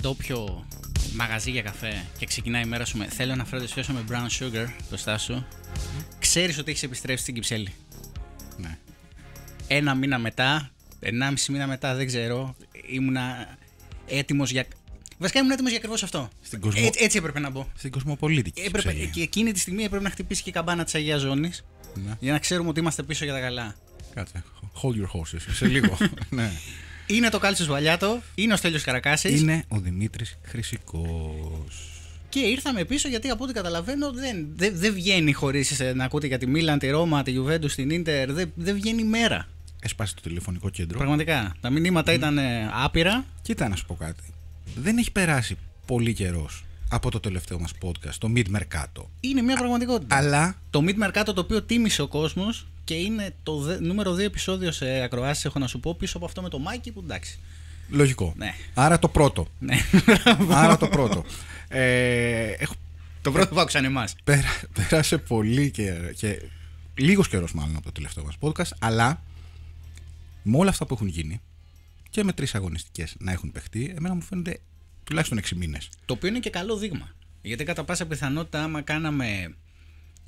ντόπιο μαγαζί για καφέ και ξεκινάει η μέρα σου με θέλω να φέρω τη με brown sugar μπροστά σου, ξέρεις ότι έχεις επιστρέψει στην Κυψέλη. Ναι. Ένα μήνα μετά, ενάμιση μήνα μετά, δεν ξέρω, ήμουνα έτοιμος για. Βασικά ήμουν έτοιμος για ακριβώς αυτό. Στην κοσμο... έτσι, έτσι έπρεπε να μπω. Στην κοσμοπολίτικη. Έπρεπε, και εκείνη τη στιγμή έπρεπε να χτυπήσει και η καμπάνα της Αγίας Ζώνης ναι. για να ξέρουμε ότι είμαστε πίσω για τα καλά. Κάτσε. Hold your horses. Σε λίγο. ναι. Είναι το Κάλτσο Βαλιάτο, είναι ο Στέλιος Καρακάσης. Είναι ο Δημήτρης Χρυσικός. Και ήρθαμε πίσω γιατί από ό,τι καταλαβαίνω δεν, δεν, δεν βγαίνει χωρίς να ακούτε για τη Μίλαν, τη Ρώμα, τη Γιουβέντους, την ντερ. Δεν, δεν βγαίνει μέρα. Έσπασε το τηλεφωνικό κέντρο. Πραγματικά. Τα μηνύματα ήταν ε, άπειρα. Κοίτα να σου πω κάτι. Δεν έχει περάσει πολύ καιρός από το τελευταίο μας podcast, το Mid Mercato. Είναι μια πραγματικότητα. Αλλά. Το Mid Mercato το οποίο τίμησε ο κόσμος και είναι το δε, νούμερο 2 επεισόδιο σε ακροάσεις, έχω να σου πω, πίσω από αυτό με το Μάικη που εντάξει. Λογικό. Ναι. Άρα το πρώτο. Ναι. Άρα το πρώτο. Ε, έχω... Το πρώτο που άκουσαν εμάς. Πέρασε πολύ και, Και... Λίγος καιρός μάλλον από το τελευταίο μας podcast, αλλά με όλα αυτά που έχουν γίνει και με τρεις αγωνιστικές να έχουν παιχτεί, εμένα μου φαίνονται τουλάχιστον 6 μήνες. Το οποίο είναι και καλό δείγμα. Γιατί κατά πάσα πιθανότητα, άμα κάναμε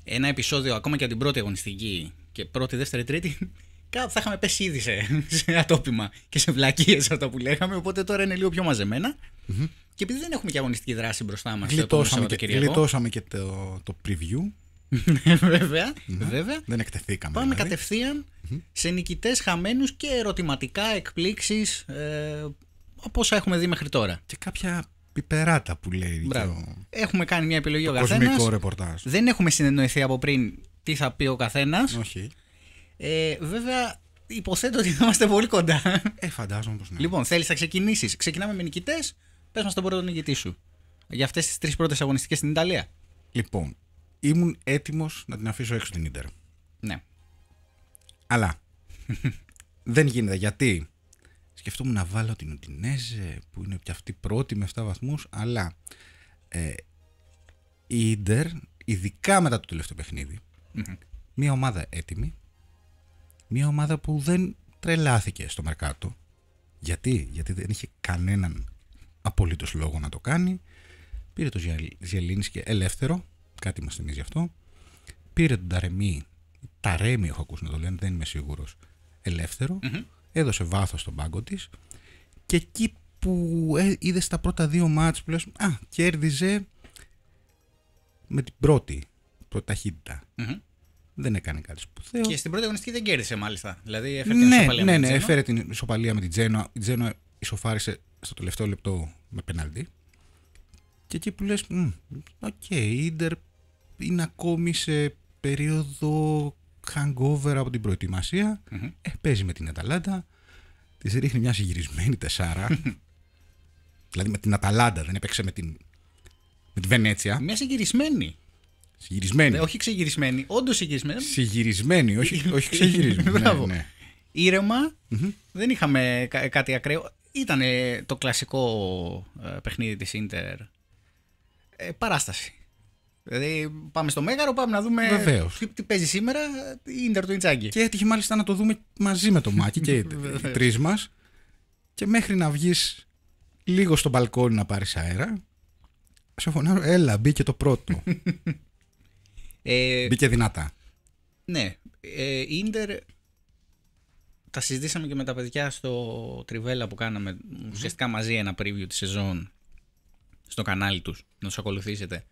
ένα επεισόδιο ακόμα και την πρώτη αγωνιστική και πρώτη, δεύτερη, τρίτη, κάπου θα είχαμε πέσει ήδη σε, ατόπιμα και σε βλακίες αυτά που λέγαμε. Οπότε τώρα είναι λίγο πιο μαζεμενα Και επειδή δεν έχουμε και αγωνιστική δράση μπροστά μας, γλιτώσαμε, και, γλιτώσαμε και το, το preview. Ναι, βέβαια, ναι, βέβαια. Δεν εκτεθήκαμε. δηλαδή. σε νικητές χαμένους και ερωτηματικά εκπλήξεις ε, από όσα έχουμε δει μέχρι τώρα. Και κάποια πιπεράτα που λέει. Και ο... Έχουμε κάνει μια επιλογή ο καθένας. ρεπορτάζ. Δεν έχουμε συνεννοηθεί από πριν τι θα πει ο καθένας. Όχι. Ε, βέβαια, υποθέτω ότι θα είμαστε πολύ κοντά. Ε, φαντάζομαι πως ναι. Λοιπόν, θέλεις να ξεκινήσεις. Ξεκινάμε με νικητές. Πες μας τον πρώτο νικητή σου. Για αυτές τις τρεις πρώτες αγωνιστικές στην Ιταλία. Λοιπόν, ήμουν έτοιμος να την αφήσω έξω την ντερ. Ναι. Αλλά δεν γίνεται γιατί σκεφτόμουν να βάλω την Ουντινέζε που είναι πια αυτή πρώτη με 7 βαθμούς, αλλά ε, η Ιντερ, ειδικά μετά το τελευταίο παιχνίδι, Μία ομάδα έτοιμη. Μία ομάδα που δεν τρελάθηκε στο μερκάτο. Γιατί, γιατί δεν είχε κανέναν απολύτως λόγο να το κάνει. Πήρε το και ελεύθερο, κάτι μας θυμίζει αυτό. Πήρε τον Ταρεμή, Ταρέμι έχω ακούσει να το λένε, δεν είμαι σίγουρος, Έδωσε βάθος στον πάγκο της. Και εκεί που ε, είδες τα πρώτα δύο μάτς που λες, α, κέρδιζε με την πρώτη ταχύτητα. Mm-hmm. Δεν έκανε κάτι σπουδαίο. Και στην πρώτη αγωνιστική δεν κέρδισε, μάλιστα. Δηλαδή έφερε ναι, την ισοπαλία ναι, ναι, έφερε την ισοπαλία με την Τζένοα. Η Τζένοα ισοφάρισε στο τελευταίο λεπτό με πενάλτι. Και εκεί που λες, οκ, η Ιντερ είναι ακόμη σε περίοδο hangover από την προετοιμασια mm ε, παίζει με την Αταλάντα. Της ρίχνει μια συγκυρισμένη τεσάρα. δηλαδή με την Αταλάντα, δεν έπαιξε με την, με Βενέτσια. Μια συγκυρισμένη. Συγυρισμένη. Ναι, όχι ξεγυρισμένη, όντως συγυρισμένη. Συγυρισμένη, όχι, όχι ξεγυρισμένη. Ναι, Μπράβο. Ναι, ναι. ηρεμα δεν είχαμε κάτι ακραίο. Ήταν το κλασικό ε, παιχνίδι της Ίντερ. Ε, παράσταση. Δηλαδή πάμε στο Μέγαρο, πάμε να δούμε τι, παίζει σήμερα η Ίντερ του Ιντσάκη. Και έτυχε μάλιστα να το δούμε μαζί με το Μάκη και οι τρεις μας. Και μέχρι να βγεις λίγο στο μπαλκόνι να πάρεις αέρα, σε φωνάρω, έλα, μπήκε το πρώτο. Ε, Μπήκε δυνατά. Ναι. Ε, Ίντερ τα συζητήσαμε και με τα παιδιά στο τριβέλα που καναμε ουσιαστικά μαζί ένα preview της σεζόν στο κανάλι τους, να τους ακολουθήσετε.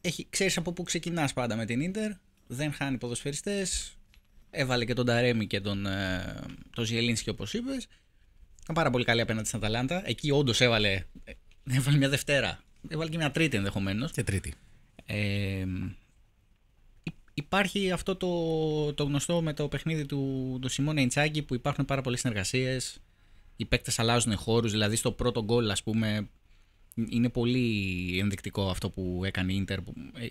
Έχει, ξέρεις από πού ξεκινάς πάντα με την Ίντερ, δεν χάνει ποδοσφαιριστές, έβαλε και τον Ταρέμι και τον, ε, τον Ζιελίνσκι όπως είπες. Ήταν πάρα πολύ καλή απέναντι στην Αταλάντα. Εκεί όντως έβαλε, ε, έβαλε μια Δευτέρα. Έβαλε και μια Τρίτη ενδεχομένως. Και Τρίτη. Ε, υπάρχει αυτό το, το γνωστό με το παιχνίδι του, του Σιμώνα Ιντσάγκη που υπάρχουν πάρα πολλές συνεργασίες, οι παίκτες αλλάζουν χώρους, δηλαδή στο πρώτο γκολ ας πούμε είναι πολύ ενδεικτικό αυτό που έκανε η Ίντερ, ε,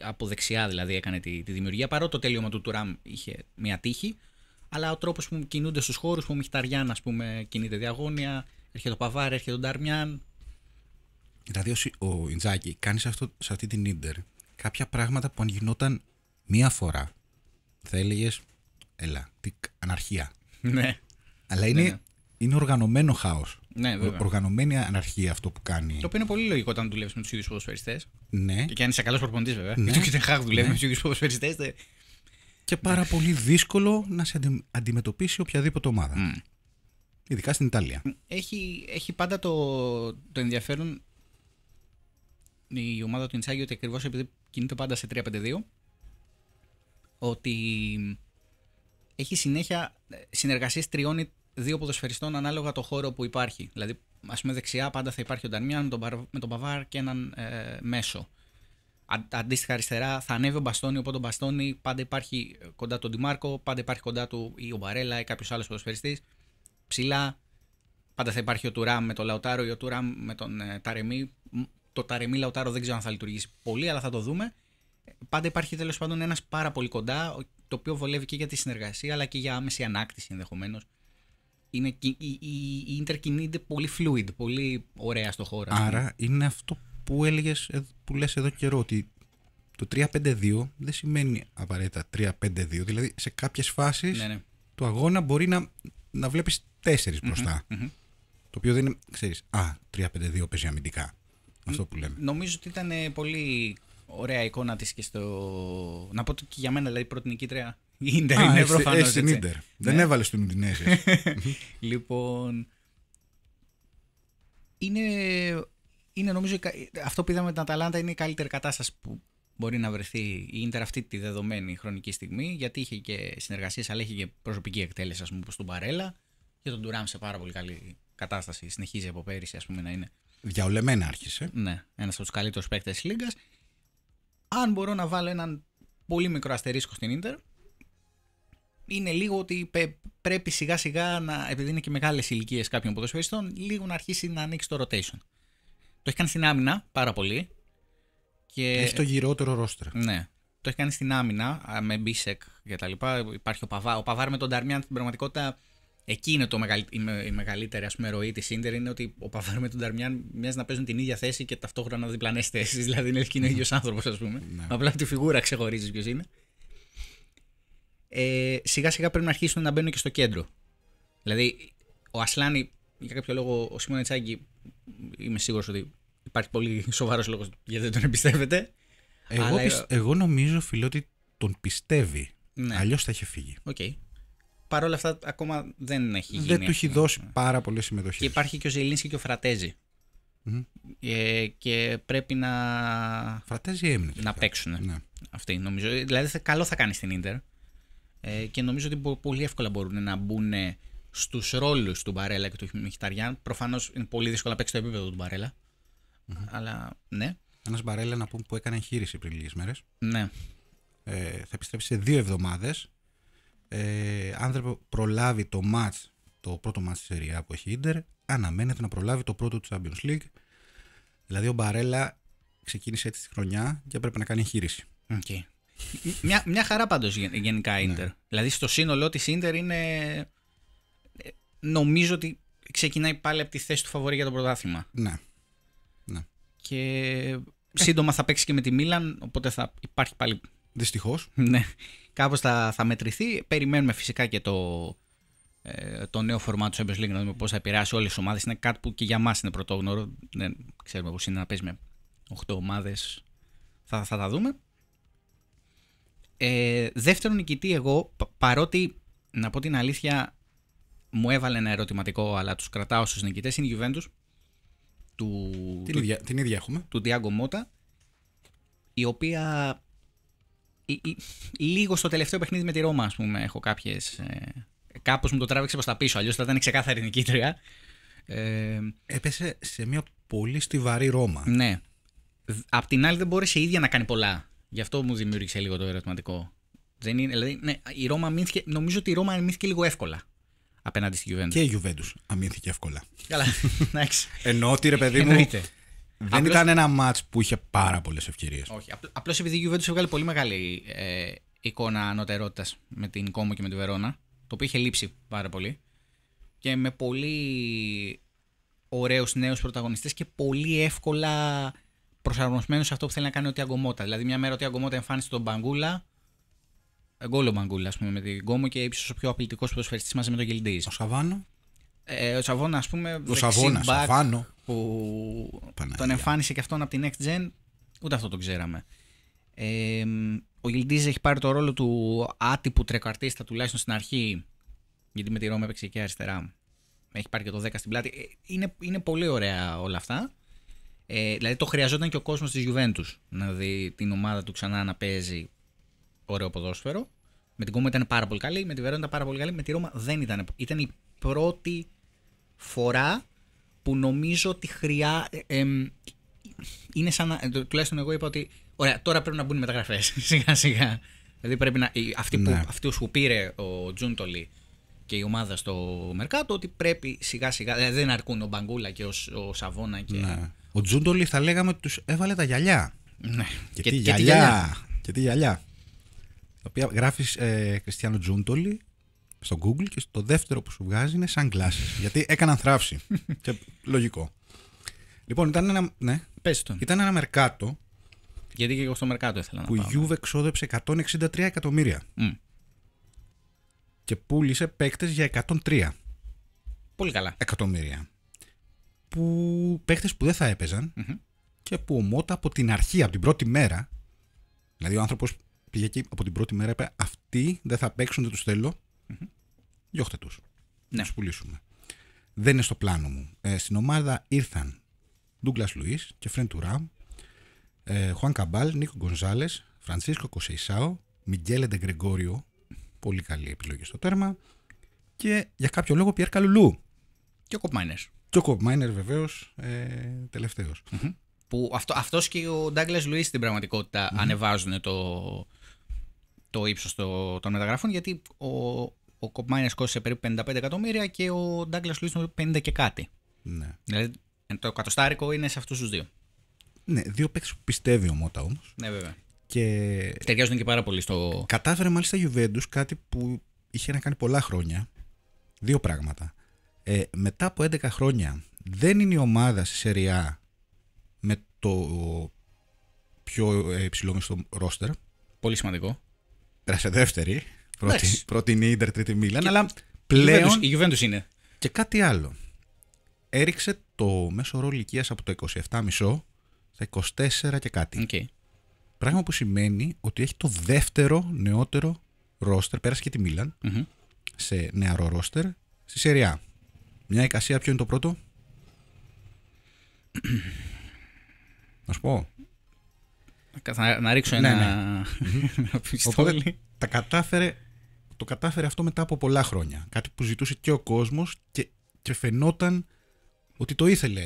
από δεξιά δηλαδή έκανε τη, τη δημιουργία, παρότι το τέλειωμα του Τουράμ είχε μια τύχη, αλλά ο τρόπος που κινούνται στους χώρους, που ο Μιχταριάν ας πούμε κινείται διαγώνια, έρχεται ο Παβάρ, έρχεται ο Νταρμιάν. Δηλαδή ο Ιντζάκη κάνει σε, αυτό, σε αυτή την Ίντερ κάποια πράγματα που αν γινόταν μία φορά, θα έλεγες, έλα, τι αναρχία. Ναι. Αλλά ναι, είναι, ναι. είναι οργανωμένο χάος. Ναι, βέβαια. Οργανωμένη αναρχία αυτό που κάνει. Το οποίο είναι πολύ λογικό όταν δουλεύεις με τους ίδιους ποδοσφαιριστές. Ναι. Και, και αν είσαι καλός προπονητής, βέβαια. Ναι. Γιατί ο χάγει δουλεύει ναι. με τους ίδιους ποδοσφαιριστές. Δε... Και πάρα πολύ δύσκολο να σε αντιμετωπίσει οποιαδήποτε ομάδα. Ειδικά στην Ιταλία. Έχει, έχει πάντα το, το ενδιαφέρον η ομάδα του Ιντσάγιο ότι ακριβώς επειδή κινείται πάντα σε 3-5-2, ότι έχει συνέχεια ε, συνεργασίες τριών ή δύο ποδοσφαιριστών ανάλογα το χώρο που υπάρχει. Δηλαδή, ας πούμε, δεξιά πάντα θα υπάρχει ο Νταρμιάν με τον Παβάρ και έναν ε, μέσο. αντίστοιχα αριστερά θα ανέβει ο Μπαστόνι, οπότε ο Μπαστόνι πάντα υπάρχει ε, κοντά του Ντιμάρκο, πάντα υπάρχει κοντά του ή ο Μπαρέλα ή κάποιος άλλος ποδοσφαιριστής. Ψηλά, πάντα θα υπάρχει ο Τουράμ με τον Λαουτάρο ή ο Τουράμ με τον ε, Ταρεμί το Ταρεμί Λαουτάρο δεν ξέρω αν θα λειτουργήσει πολύ, αλλά θα το δούμε. Πάντα υπάρχει τέλος πάντων ένας πάρα πολύ κοντά, το οποίο βολεύει και για τη συνεργασία αλλά και για άμεση ανάκτηση ενδεχομένως. η, η, Inter κινείται πολύ fluid, πολύ ωραία στο χώρο. Άρα είναι αυτό που έλεγες, ε, που λες εδώ καιρό, ότι το 3-5-2 δεν σημαίνει απαραίτητα 3-5-2. Δηλαδή σε κάποιες φάσεις ναι, ναι. του αγώνα μπορεί να, να βλέπεις τέσσερις Το οποίο δεν είναι, ξέρεις, α, 3-5-2 παίζει αμυντικά αυτό που λέμε. Νομίζω ότι ήταν ε, πολύ ωραία εικόνα της και στο. Να πω ότι και για μένα, δηλαδή, πρώτη νικήτρια. Η Ιντερ Α, είναι προφανώ. την Ιντερ. Ναι. Δεν ναι. έβαλε στην Ουντινέζη. λοιπόν. Είναι, είναι νομίζω αυτό που είδαμε με την Αταλάντα είναι η καλύτερη κατάσταση που μπορεί να βρεθεί η Ιντερ αυτή τη δεδομένη χρονική στιγμή γιατί είχε και συνεργασίες αλλά είχε και προσωπική εκτέλεση ας πούμε στον Μπαρέλα. και τον Τουράμ σε πάρα πολύ καλή κατάσταση συνεχίζει από πέρυσι ας πούμε να είναι Διαολεμένα άρχισε. Ναι, ένας από τους καλύτερους παίκτες της Λίγκας. Αν μπορώ να βάλω έναν πολύ μικρό αστερίσκο στην ντερ, είναι λίγο ότι πρέπει σιγά σιγά να, επειδή είναι και μεγάλες ηλικίες κάποιων ποδοσφαιριστών, λίγο να αρχίσει να ανοίξει το rotation. Το έχει κάνει στην άμυνα πάρα πολύ. Και... Έχει το γυρότερο ρόστρα. Ναι. Το έχει κάνει στην άμυνα με Μπίσεκ και τα λοιπά. Υπάρχει ο Παβάρ. Ο Παβάρ με τον Νταρμιάν στην πραγματικότητα Εκεί είναι το μεγαλ... η μεγαλύτερη ας πούμε, ροή της Ίντερ είναι ότι ο Παβάρ με τον Νταρμιάν μοιάζει να παίζουν την ίδια θέση και ταυτόχρονα διπλανέ θέσει. Δηλαδή είναι ο ναι. ίδιος άνθρωπος, ας πούμε. Ναι. Απλά τη φιγούρα ξεχωρίζεις ποιος είναι. Ε, σιγά σιγά πρέπει να αρχίσουν να μπαίνουν και στο κέντρο. Δηλαδή ο Ασλάνη, για κάποιο λόγο, ο Σιμώνα Τσάγκη, είμαι σίγουρος ότι υπάρχει πολύ σοβαρός λόγος γιατί δεν τον εμπιστεύεται. Εγώ, αλλά... εγώ νομίζω, φίλο, τον πιστεύει. Ναι. Αλλιώς θα είχε φύγει. Okay. Παρ' όλα αυτά, ακόμα δεν έχει γίνει. Δεν του έχει δώσει πάρα πολύ συμμετοχή. Και υπάρχει και ο Ζελίνσκι και ο φρατεζη Ε, και πρέπει να. Φρατέζη έμεινε. Να παίξουν. Ναι. νομίζω. Δηλαδή, καλό θα κάνει στην ντερ. Ε, και νομίζω ότι πολύ εύκολα μπορούν να μπουν στους ρόλους του Μπαρέλα και του Μιχταριάν. Προφανώς είναι πολύ δύσκολο να παίξει το επίπεδο του μπαρελα mm-hmm. Αλλά ναι. Ένας Μπαρέλα να πούμε που έκανε εγχείρηση πριν λίγες μέρες. Ναι. Ε, θα επιστρέψει σε δύο εβδομάδες ε, αν δεν προλάβει το match, το πρώτο μάτς της Σεριά που έχει Ίντερ, αναμένεται να προλάβει το πρώτο του Champions League. Δηλαδή ο Μπαρέλα ξεκίνησε έτσι τη χρονιά και έπρεπε να κάνει εγχείρηση. Okay. μια, μια χαρά πάντως γενικά Ίντερ. Ναι. Δηλαδή στο σύνολό της Ίντερ είναι... Ε, νομίζω ότι ξεκινάει πάλι από τη θέση του φαβορή για το πρωτάθλημα. Ναι. ναι. Και σύντομα θα παίξει και με τη Μίλαν, οπότε θα υπάρχει πάλι... Δυστυχώς. ναι κάπως θα, θα μετρηθεί. Περιμένουμε φυσικά και το, ε, το νέο φορμά του Champions League να δούμε πώς θα επηρεάσει όλες τις ομάδες. Είναι κάτι που και για μας είναι πρωτόγνωρο. Δεν ναι, ξέρουμε πώς είναι να παίζει με 8 ομάδες. Θα, θα τα δούμε. Ε, δεύτερον νικητή εγώ, παρότι να πω την αλήθεια μου έβαλε ένα ερωτηματικό αλλά τους κρατάω στους νικητές, είναι η Juventus του, την, του, ίδια, την ίδια έχουμε. του Diago Mota η οποία λίγο στο τελευταίο παιχνίδι με τη Ρώμα, ας πούμε, έχω κάποιες. Ε, Κάπως μου το τράβηξε προς τα πίσω. Αλλιώς θα ήταν ξεκάθαρη νικήτρια. Ε, Έπεσε σε μια πολύ στιβαρή Ρώμα. Ναι. Απ' την άλλη, δεν μπόρεσε η ίδια να κάνει πολλά. Γι' αυτό μου δημιούργησε λίγο το ερωτηματικό. Δεν είναι, δηλαδή, ναι, η Ρώμα νομίζω ότι η Ρώμα αμήνθηκε λίγο εύκολα απέναντι στη Juventus. Και η Juventus αμήνθηκε εύκολα. Καλά, Εννοώ ότι ρε παιδί μου, δεν απλώς... ήταν ένα μάτ που είχε πάρα πολλές ευκαιρίες. Όχι. Απλώς επειδή η Γιουβέντου έβγαλε πολύ μεγάλη ε, εικόνα ανωτερότητας με την Κόμο και με τη Βερόνα, το οποίο είχε λείψει πάρα πολύ. Και με πολύ ωραίους νέους πρωταγωνιστές και πολύ εύκολα προσαρμοσμένος σε αυτό που θέλει να κάνει ο Τιαγκομότα. Δηλαδή, μια μέρα ο Τιαγκομότα εμφάνισε τον Μπαγκούλα, Εγκόλο Μπαγκούλα, ας πούμε, με την Κόμο και ίσω ο πιο απλητικό προσφερειστή μαζί με τον Γιλντέι. Ο Σαβάνο. Ε, ο Σαββόνα, ας πούμε. Ο Σαββόνα, Που τον εμφάνισε και αυτόν από την Next Gen, ούτε αυτό το ξέραμε. Ε, ο Γιλντίζ έχει πάρει το ρόλο του άτυπου τρεκαρτίστα, τουλάχιστον στην αρχή. Γιατί με τη Ρώμη έπαιξε και αριστερά. Έχει πάρει και το 10 στην πλάτη. Ε, είναι, είναι πολύ ωραία όλα αυτά. Ε, δηλαδή το χρειαζόταν και ο κόσμος της Juventus να δει την ομάδα του ξανά να παίζει ωραίο ποδόσφαιρο. Με την Κόμμα ήταν πάρα πολύ καλή, με τη Βερόνα ήταν πάρα πολύ καλή, με τη Ρώμα δεν ήταν. Ήταν η πρώτη φορά που νομίζω ότι χρειά... είναι σαν να, ε, τουλάχιστον εγώ είπα ότι ωραία τώρα πρέπει να μπουν οι μεταγραφές σιγά σιγά δηλαδή πρέπει να, αυτοί, ναι. που, που πήρε ο Τζούντολι και η ομάδα στο Μερκάτο ότι πρέπει σιγά σιγά δηλαδή δεν αρκούν ο Μπαγκούλα και ο, ο Σαβόνα και... Ναι. ο Τζούντολι θα λέγαμε ότι τους έβαλε τα γυαλιά ναι. και, τι γυαλιά, και τι γυαλιά τα οποία γράφεις ε, Κριστιανό Τζούντολι στο Google και στο δεύτερο που σου βγάζει είναι σαν κλάσει. γιατί έκαναν θράψη. και λογικό. Λοιπόν, ήταν ένα, ναι, Πες τον. ήταν ένα μερκάτο. Γιατί και εγώ στο μερκάτο ήθελα να Που η ναι. Juve εξόδεψε 163 εκατομμύρια. Mm. Και πούλησε παίκτες για 103. Πολύ καλά. Εκατομμύρια. Που παίκτες που δεν θα επαιζαν και που ο Μότα από την αρχή, από την πρώτη μέρα. Δηλαδή ο άνθρωπος πήγε εκεί από την πρώτη μέρα, είπε Αυτοί δεν θα παίξουν, δεν τους θέλω διώχτε τους. Ναι. Τους πουλήσουμε. Δεν είναι στο πλάνο μου. Ε, στην ομάδα ήρθαν Ντούγκλα Λουί και Φρέν τουρά, ε, Χουάν Καμπάλ, Νίκο Γκονζάλε, Φρανσίσκο Κοσεϊσάο, Μιγγέλε Ντεγκρεγόριο. Πολύ καλή επιλογή στο τέρμα. Και για κάποιο λόγο Πιέρ Καλουλού. Και ο Κοπμάινερ. Και ο Κοπμάινερ βεβαίως ε, τελευταιο Που αυτό, αυτός και ο Ντάγκλα Λουί στην πραγματικοτητα ανεβάζουν το, το ύψος των μεταγραφών γιατί ο, ο Κοπ Μάινες κόστησε περίπου 55 εκατομμύρια και ο Ντάγκλας Λούισον 50 και κάτι. Ναι. Δηλαδή το κατοστάρικο είναι σε αυτούς τους δύο. Ναι, δύο παίκτες που πιστεύει ο Μότα όμως. Ναι, βέβαια. Και... Ταιριάζουν και πάρα πολύ στο. Κατάφερε μάλιστα η Juventus κάτι που είχε να κάνει πολλά χρόνια. Δύο πράγματα. Ε, μετά από 11 χρόνια δεν είναι η ομάδα στη Σεριά με το πιο ε, υψηλό μισθό ρόστερ. Πολύ σημαντικό. Πέρασε δεύτερη. Πρώτη, είναι η Ιντερ, τρίτη Μίλαν. Αλλά πλέον. Η Γιουβέντου είναι. Και κάτι άλλο. Έριξε το μέσο όρο ηλικίας από το 27,5 στα 24 και κάτι. Πράγμα που σημαίνει ότι έχει το δεύτερο νεότερο ρόστερ, πέρασε και τη μιλαν σε νεαρό ρόστερ, στη Σεριά. Μια εικασία, ποιο είναι το πρώτο. να σου πω. Να, ρίξω ναι, ένα. Ναι, ναι. Οπότε, τα κατάφερε το κατάφερε αυτό μετά από πολλά χρόνια. Κάτι που ζητούσε και ο κόσμος και, φαινόταν ότι το ήθελε,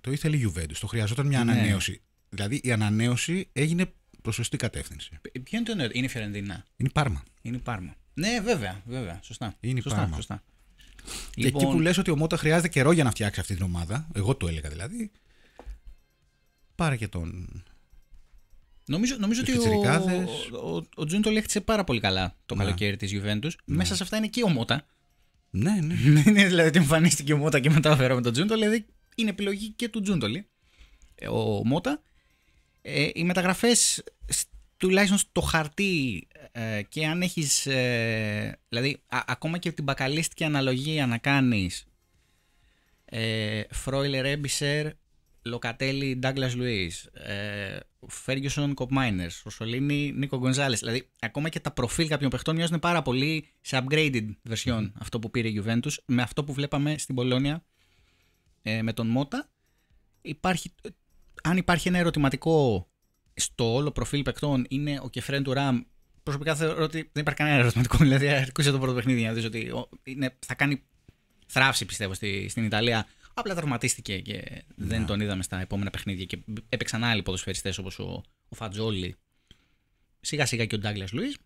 το ήθελε η Juventus. Το χρειαζόταν μια ναι. ανανέωση. Δηλαδή η ανανέωση έγινε προ σωστή κατεύθυνση. Ε, ποιο είναι το νέο, είναι η Φιωρεντίνα. Είναι η Πάρμα. Είναι η Πάρμα. Ναι, βέβαια, βέβαια. Σωστά. Είναι η σωστά, Πάρμα. Σωστά. Και εκεί λοιπόν- που λες ότι ο Μότα χρειάζεται καιρό για να φτιάξει αυτή την ομάδα, εγώ το έλεγα δηλαδή, πάρε και τον Νομίζω, νομίζω ότι ο, ο, ο, πάρα πολύ καλά το ναι. καλοκαίρι της Juventus. Ναι. Μέσα σε αυτά είναι και ο μότα. Ναι, ναι. δηλαδή ότι εμφανίστηκε ο μότα και μετά με τον Τζούντολ. Δηλαδή είναι επιλογή και του Τζούντολη. Ε, ο Μότα. Ε, οι μεταγραφές τουλάχιστον στο χαρτί ε, και αν έχεις ε, δηλαδή α, ακόμα και την μπακαλίστικη αναλογία να κάνεις, ε, Φρόιλερ, Έμπισερ Λοκατέλη, Ντάγκλα Λουί, Φέργιουσον, Κοπμάινερ, Ροσολίνη, Νίκο Γκονζάλε. Δηλαδή, ακόμα και τα προφίλ κάποιων παιχτών μοιάζουν πάρα πολύ σε upgraded version mm. αυτό που πήρε η Juventus με αυτό που βλέπαμε στην Πολώνια ε, με τον Μότα. Υπάρχει, αν υπάρχει ένα ερωτηματικό στο όλο προφίλ παιχτών, είναι ο Κεφρέν του Ραμ. Προσωπικά θεωρώ ότι δεν υπάρχει κανένα ερωτηματικό. Δηλαδή, αρκούσε το πρώτο παιχνίδι να δεις ότι είναι, θα κάνει θράψη, πιστεύω, στη, στην Ιταλία Απλά τραυματίστηκε και δεν ναι. τον είδαμε στα επόμενα παιχνίδια και έπαιξαν άλλοι ποδοσφαιριστές όπως ο, ο Φατζόλη σιγά σιγά και ο Ντάγκλας Λουίς.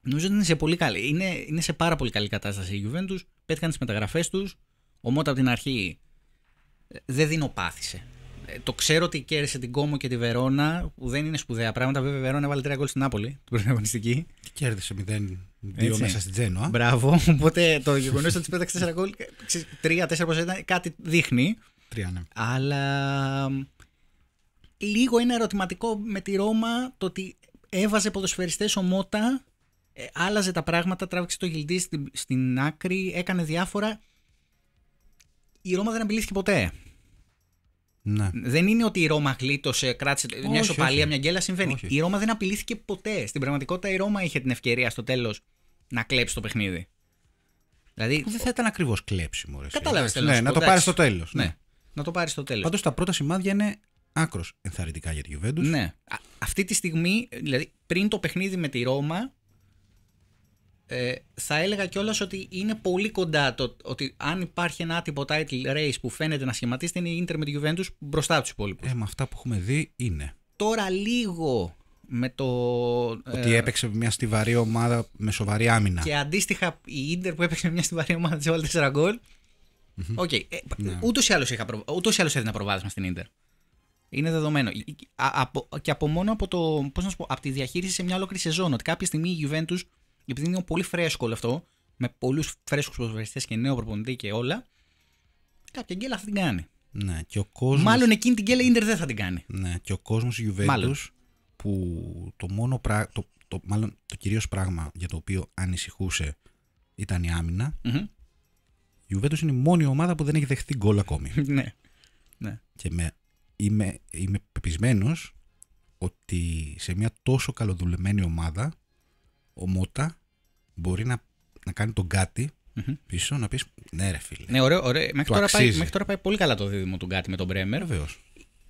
Νομίζω ότι είναι σε, πολύ καλή, είναι, είναι σε πάρα πολύ καλή κατάσταση η Juventus. Πέτυχαν τις μεταγραφές τους. Ο Μότα από την αρχή ε, δεν δεινοπάθησε το ξέρω ότι κέρδισε την Κόμο και τη Βερόνα, που δεν είναι σπουδαία πράγματα. Βέβαια, η Βερόνα έβαλε τρία γκολ στην Νάπολη, την πρώτη κέρδισε 0-2 μέσα στην Τζένοα. Μπράβο. Οπότε το γεγονός ότι πέταξε τρία-τέσσερα γκολ, Τρία, τέσσερα πόσα ήταν, κάτι δείχνει. Τρία, ναι. Αλλά λίγο είναι ερωτηματικό με τη Ρώμα το ότι έβαζε ποδοσφαιριστές ομότα, ε, άλλαζε τα πράγματα, τράβηξε το γιλντή στην, στην άκρη, έκανε διάφορα. Η Ρώμα δεν απειλήθηκε ποτέ. Ναι. Δεν είναι ότι η Ρώμα γλίτωσε, κράτησε μια σοπαλία, μια γκέλα. Συμβαίνει. Η Ρώμα δεν απειλήθηκε ποτέ. Στην πραγματικότητα η Ρώμα είχε την ευκαιρία στο τέλος να κλέψει το παιχνίδι. Δηλαδή... δεν θα ήταν ακριβώς κλέψιμο. Κατάλαβε τέλος. Ναι, να το πάρεις στο τέλος. Ναι. ναι. Να το πάρεις στο τέλος. Πάντως τα πρώτα σημάδια είναι άκρος ενθαρρυντικά για τη Γιουβέντους. Ναι. αυτή τη στιγμή, δηλαδή πριν το παιχνίδι με τη Ρώμα, ε, θα έλεγα κιόλας ότι είναι πολύ κοντά το ότι αν υπάρχει ένα άτυπο title race που φαίνεται να σχηματίζεται είναι η Inter με τη Juventus μπροστά από τους υπόλοιπους. Ε, με αυτά που έχουμε δει είναι. Τώρα λίγο με το. Ε, ότι έπαιξε μια στιβαρή ομάδα με σοβαρή άμυνα. Και αντίστοιχα η Inter που έπαιξε μια στιβαρή ομάδα της έβαλε 4 γκολ. Οκ. Ε, ναι. Ούτως ή άλλως έδινε προβάδισμα στην Inter. Είναι δεδομένο. Και από μόνο από, το, να από τη διαχείριση σε μια ολόκληρη σεζόν. Ότι κάποια στιγμή η Juventus επειδή είναι πολύ φρέσκο όλο αυτό, με πολλούς φρέσκους προσβεστέ και νέο προπονητή και όλα, κάποια γκέλα θα την κάνει. Ναι, και ο κόσμος... Μάλλον εκείνη την γκέλα η Ιντερ δεν θα την κάνει. Ναι, και ο κόσμος Γιουβέντου που το μόνο πράγμα. Το, το, μάλλον το κυρίως πράγμα για το οποίο ανησυχούσε ήταν η αμυνα mm Η Juventus είναι η μόνη ομάδα που δεν έχει δεχθεί γκολ ακόμη. ναι. ναι. Και με, είμαι, είμαι πεπισμένος ότι σε μια τόσο καλοδουλεμένη ομάδα ο Μότά μπορεί να, να κάνει τον κατι πίσω, να πεις ναι, ρε φίλε. Ναι, ωραίο, ωραίο. Μέχρι, τώρα πάει, μέχρι τώρα πάει πολύ καλά το δίδυμο του Γκάτι με τον Μπρέμερ. Βεβαίως.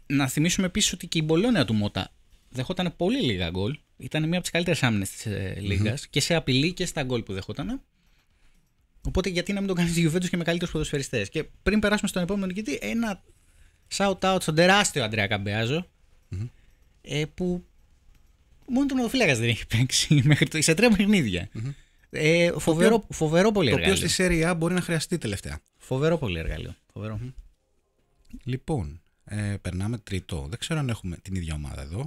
Να θυμίσουμε επίσης ότι και η Μπολόνια του Μότα δεχόταν πολύ λίγα γκολ. Ήταν μία από τις καλύτερες άμυνες της ε, λιγα και σε απειλή και στα γκολ που δεχόταν. Οπότε γιατί να μην τον κάνει τη Γιουβέντους και με καλύτερους ποδοσφαιριστές. Και πριν περάσουμε στον επόμενο νικητή, ένα shout out στον τεράστιο Αντρέα ε, που Μόνο τον οδοφύλακα δεν έχει παίξει μέχρι το, σε τρία ε, φοβερό, φοβερό πολύ εργαλείο. Το οποίο στη σέρια μπορεί να χρειαστεί τελευταία. Φοβερό πολύ εργαλείο. Λοιπόν, ε, περνάμε τρίτο. Δεν ξέρω αν έχουμε την ίδια ομάδα εδώ.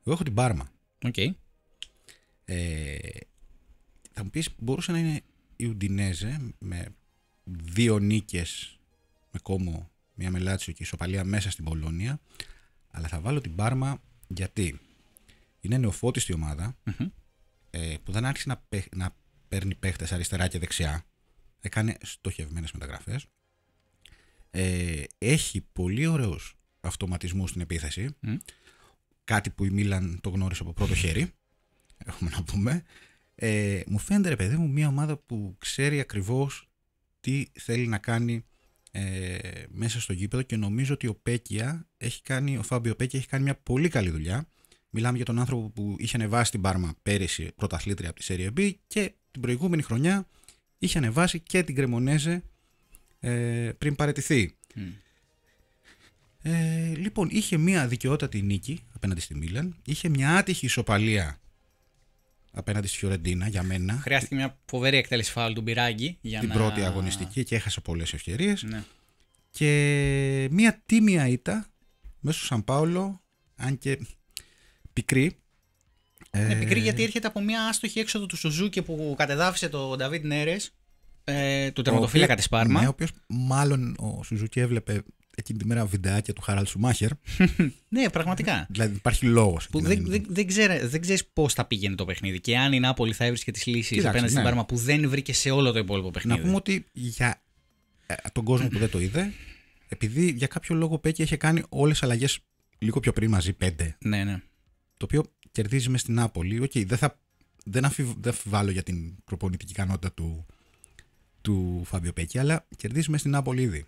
Εγώ έχω την Πάρμα. Okay. Ε, θα μου πεις, μπορούσε να είναι η Ουντινέζε με δύο νίκες με κόμμο, μια μελάτσιο και ισοπαλία μέσα στην Πολώνια. Αλλά θα βάλω την Πάρμα γιατί είναι νεοφώτιστη ομαδα ε, που δεν άρχισε να, να παίρνει παίχτες αριστερά και δεξιά. Έκανε στοχευμένες μεταγραφές. Ε, έχει πολύ ωραίους αυτοματισμούς στην επίθεση. Κάτι που η Μίλαν το γνώρισε από πρώτο χέρι. Έχουμε να πούμε. Ε, μου φαίνεται ρε παιδί μου μια ομάδα που ξέρει ακριβώς τι θέλει να κάνει ε, μέσα στο γήπεδο και νομίζω ότι ο Πέκια έχει κάνει, ο Φάμπιο Πέκια έχει κάνει μια πολύ καλή δουλειά Μιλάμε για τον άνθρωπο που είχε ανεβάσει την Πάρμα πέρυσι πρωταθλήτρια από τη Serie B και την προηγούμενη χρονιά είχε ανεβάσει και την Κρεμονέζε ε, πριν παρετηθεί. Ε, λοιπόν, είχε μια δικαιότατη νίκη απέναντι στη Μίλαν, είχε μια άτυχη ισοπαλία απέναντι στη Φιωρεντίνα για μένα. Χρειάστηκε μια φοβερή εκτέλεση φάουλ του Μπυράγκη. Για την να... πρώτη αγωνιστική και έχασε πολλές ευκαιρίες. Ναι. Και μια τίμια ήττα μέσω Σαν Πάολο, αν και πικρή. Είναι ε, πικρή γιατί έρχεται από μια άστοχη έξοδο του Σουζούκη που κατεδάφισε τον Νταβίτ Νέρες, ε, του τερματοφύλακα της Πάρμα. Ναι, ο οποίος μάλλον ο Σουζούκη έβλεπε εκείνη τη μέρα βιντεάκια του Χαράλ Σουμάχερ. ναι, πραγματικά. Δηλαδή υπάρχει λόγος. Δεν, δεν, δεν, δεν ξέρεις πώς θα πήγαινε το παιχνίδι και αν η Νάπολη θα έβρισκε τις λύσεις απέναντι στην ναι. Πάρμα που δεν βρήκε σε όλο το υπόλοιπο παιχνίδι. Να πούμε ότι για ε, τον κόσμο που δεν το είδε, επειδή για κάποιο λόγο Πέκη είχε κάνει όλες τις αλλαγές λίγο πιο πριν μαζί, πέντε. Ναι, ναι το οποίο κερδίζει μες στην Νάπολη. okay, δεν, θα, δεν, αφιβ, δεν αφιβάλλω για την προπονητική ικανότητα του, του Φάμπιο Πέκη, αλλά κερδίζει μες στην Νάπολη ήδη.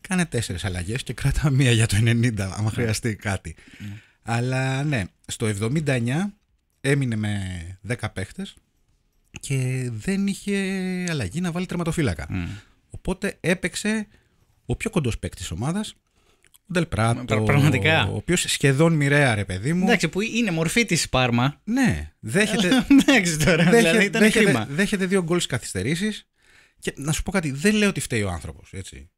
Κάνε τέσσερι αλλαγές και κράτα μία για το 90, άμα ναι. χρειαστεί κάτι. Ναι. Αλλά ναι, στο 79 έμεινε με 10 παίχτες και δεν είχε αλλαγή να βάλει τερματοφύλακα. Ναι. Οπότε έπαιξε ο πιο κοντός παίκτης τη ομάδα, Ντελπράτο. Πραγματικά. Ο οποίος σχεδόν μοιραία, ρε παιδί μου. Εντάξει, που είναι μορφή της Πάρμα. Ναι. Δέχεται. Εντάξει τώρα. Δέχεται, δηλαδή δέχεται, κρίμα. Δέχεται δύο γκολ καθυστερήσεις. Και να σου πω κάτι, δεν λέω ότι φταίει ο άνθρωπος, έτσι.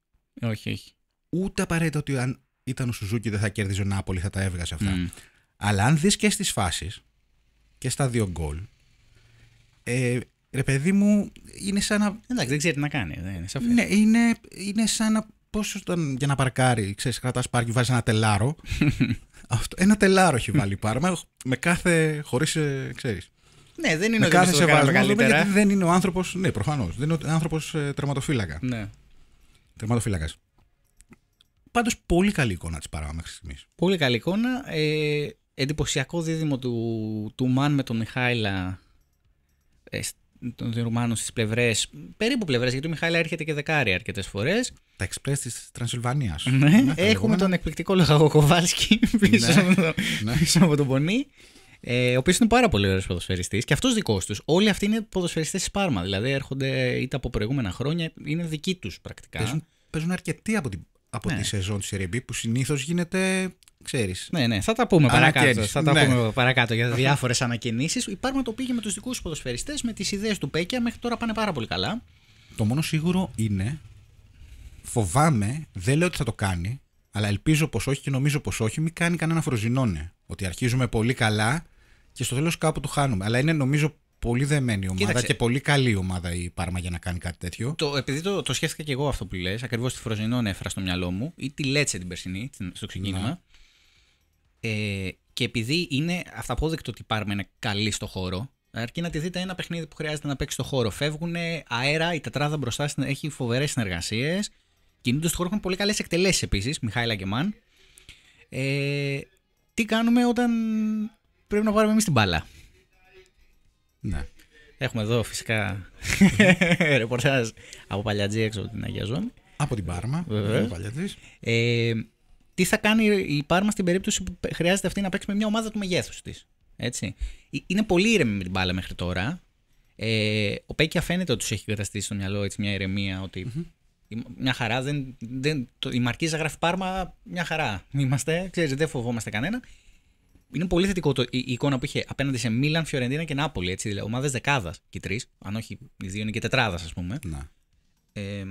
Όχι, όχι. Ούτε απαραίτητα ότι αν ήταν ο Σουζούκι δεν θα κέρδιζε ο Νάπολη, θα τα έβγαζε αυτά. Mm. Αλλά αν δεις και στις φάσεις και στα δύο γκολ. Ε, ρε παιδί μου, είναι σαν να. Εντάξει, δεν ξέρει τι να κάνει. Δεν είναι, Ναι, είναι, είναι σαν να Πώ ήταν για να παρκάρει, ξέρεις, κρατάς πάρκι, βάζεις ένα τελάρο. Αυτό, ένα τελάρο έχει βάλει πάρμα με κάθε. χωρίς. Ε, ξέρεις. Ναι, δεν είναι ο κάθε σεβασμό. Γιατί δεν είναι ο άνθρωπος. Ναι, προφανώς. Δεν είναι ο άνθρωπος ε, τερματοφύλακα. Ναι. Τερματοφύλακας. Πάντως πολύ καλή εικόνα της παράμα μέχρι στιγμής. Πολύ καλή εικόνα. Ε, εντυπωσιακό δίδυμο του, του Μαν με τον Μιχάηλα ε, των Ρουμάνων στις πλευρές. Περίπου πλευρές, γιατί ο Μιχάηλα έρχεται και δεκάρι αρκετές φορές τα εξπρέ τη Τρανσυλβανία. έχουμε τον εκπληκτικό λογαγό Κοβάλσκι ναι. πίσω, ναι, από τον Πονή. Ε, ο οποίος είναι πάρα πολύ ωραίος ποδοσφαιριστής και αυτός δικός τους. Όλοι αυτοί είναι ποδοσφαιριστές της Πάρμα. Δηλαδή έρχονται είτε από προηγούμενα χρόνια, είναι δικοί τους πρακτικά. Παίζουν, παίζουν αρκετοί από, την, από ναι. τη σεζόν της Ερεμπή που συνήθως γίνεται. Ξέρεις. Ναι, ναι, θα τα πούμε παρακάτω. Θα τα ναι. πούμε παρακάτω για διάφορες ανακαινήσεις. Η Πάρμα το πήγε με τους δικούς τους ποδοσφαιριστές, με τις ιδέες του Πέκια. Μέχρι τώρα πάνε πάρα πολύ καλά. Το μόνο σίγουρο είναι φοβάμαι, δεν λέω ότι θα το κάνει, αλλά ελπίζω πως όχι και νομίζω πως όχι, μην κάνει κανένα φροζινόνε. Ότι αρχίζουμε πολύ καλά και στο τέλος κάπου το χάνουμε. Αλλά είναι νομίζω πολύ δεμένη ομάδα Κοίταξε. και πολύ καλή ομάδα η Πάρμα για να κάνει κάτι τέτοιο. Το, επειδή το, το σκέφτηκα και εγώ αυτό που λες, ακριβώς τη φροζινόνε έφερα στο μυαλό μου ή τη Λέτσε την περσινή στο ξεκίνημα. Ναι. Ε, και επειδή είναι αυταπόδεικτο ότι η Πάρμα είναι καλή στο χώρο, αρκεί να τη δείτε ένα παιχνίδι που χρειάζεται να παίξει στο χώρο. Φεύγουν αέρα, η τετράδα μπροστά έχει φοβερές συνεργασίες κινούνται στον χώρο, έχουν πολύ καλές εκτελέσεις επίσης, Μιχάηλα και Μαν. Ε, τι κάνουμε όταν πρέπει να πάρουμε εμείς την μπάλα. Ναι. Έχουμε εδώ φυσικά ρεπορτάζ από παλιατζή έξω από την Αγία Ζώνη. Από την Πάρμα. Βεβαίως. Ε, τι θα κάνει η Πάρμα στην περίπτωση που χρειάζεται αυτή να παίξει με μια ομάδα του μεγέθους της. Έτσι. Ε, είναι πολύ ήρεμη με την μπάλα μέχρι τώρα. Ε, ο Πέκια φαίνεται ότι τους έχει καταστήσει στο μυαλό έτσι, μια ηρεμία ότι mm-hmm. Μια χαρά. Δεν, δεν, το, η Μαρκίζα γράφει Πάρμα, μια χαρά. Είμαστε, ξέρεις, δεν φοβόμαστε κανένα. Είναι πολύ θετικό το, η, εικόνα που είχε απέναντι σε Μίλαν, Φιωρεντίνα και Νάπολη. Έτσι, δηλαδή, ομάδες δεκάδας και τρεις, αν όχι οι δύο είναι και τετράδας, ας πούμε. Να. Ε,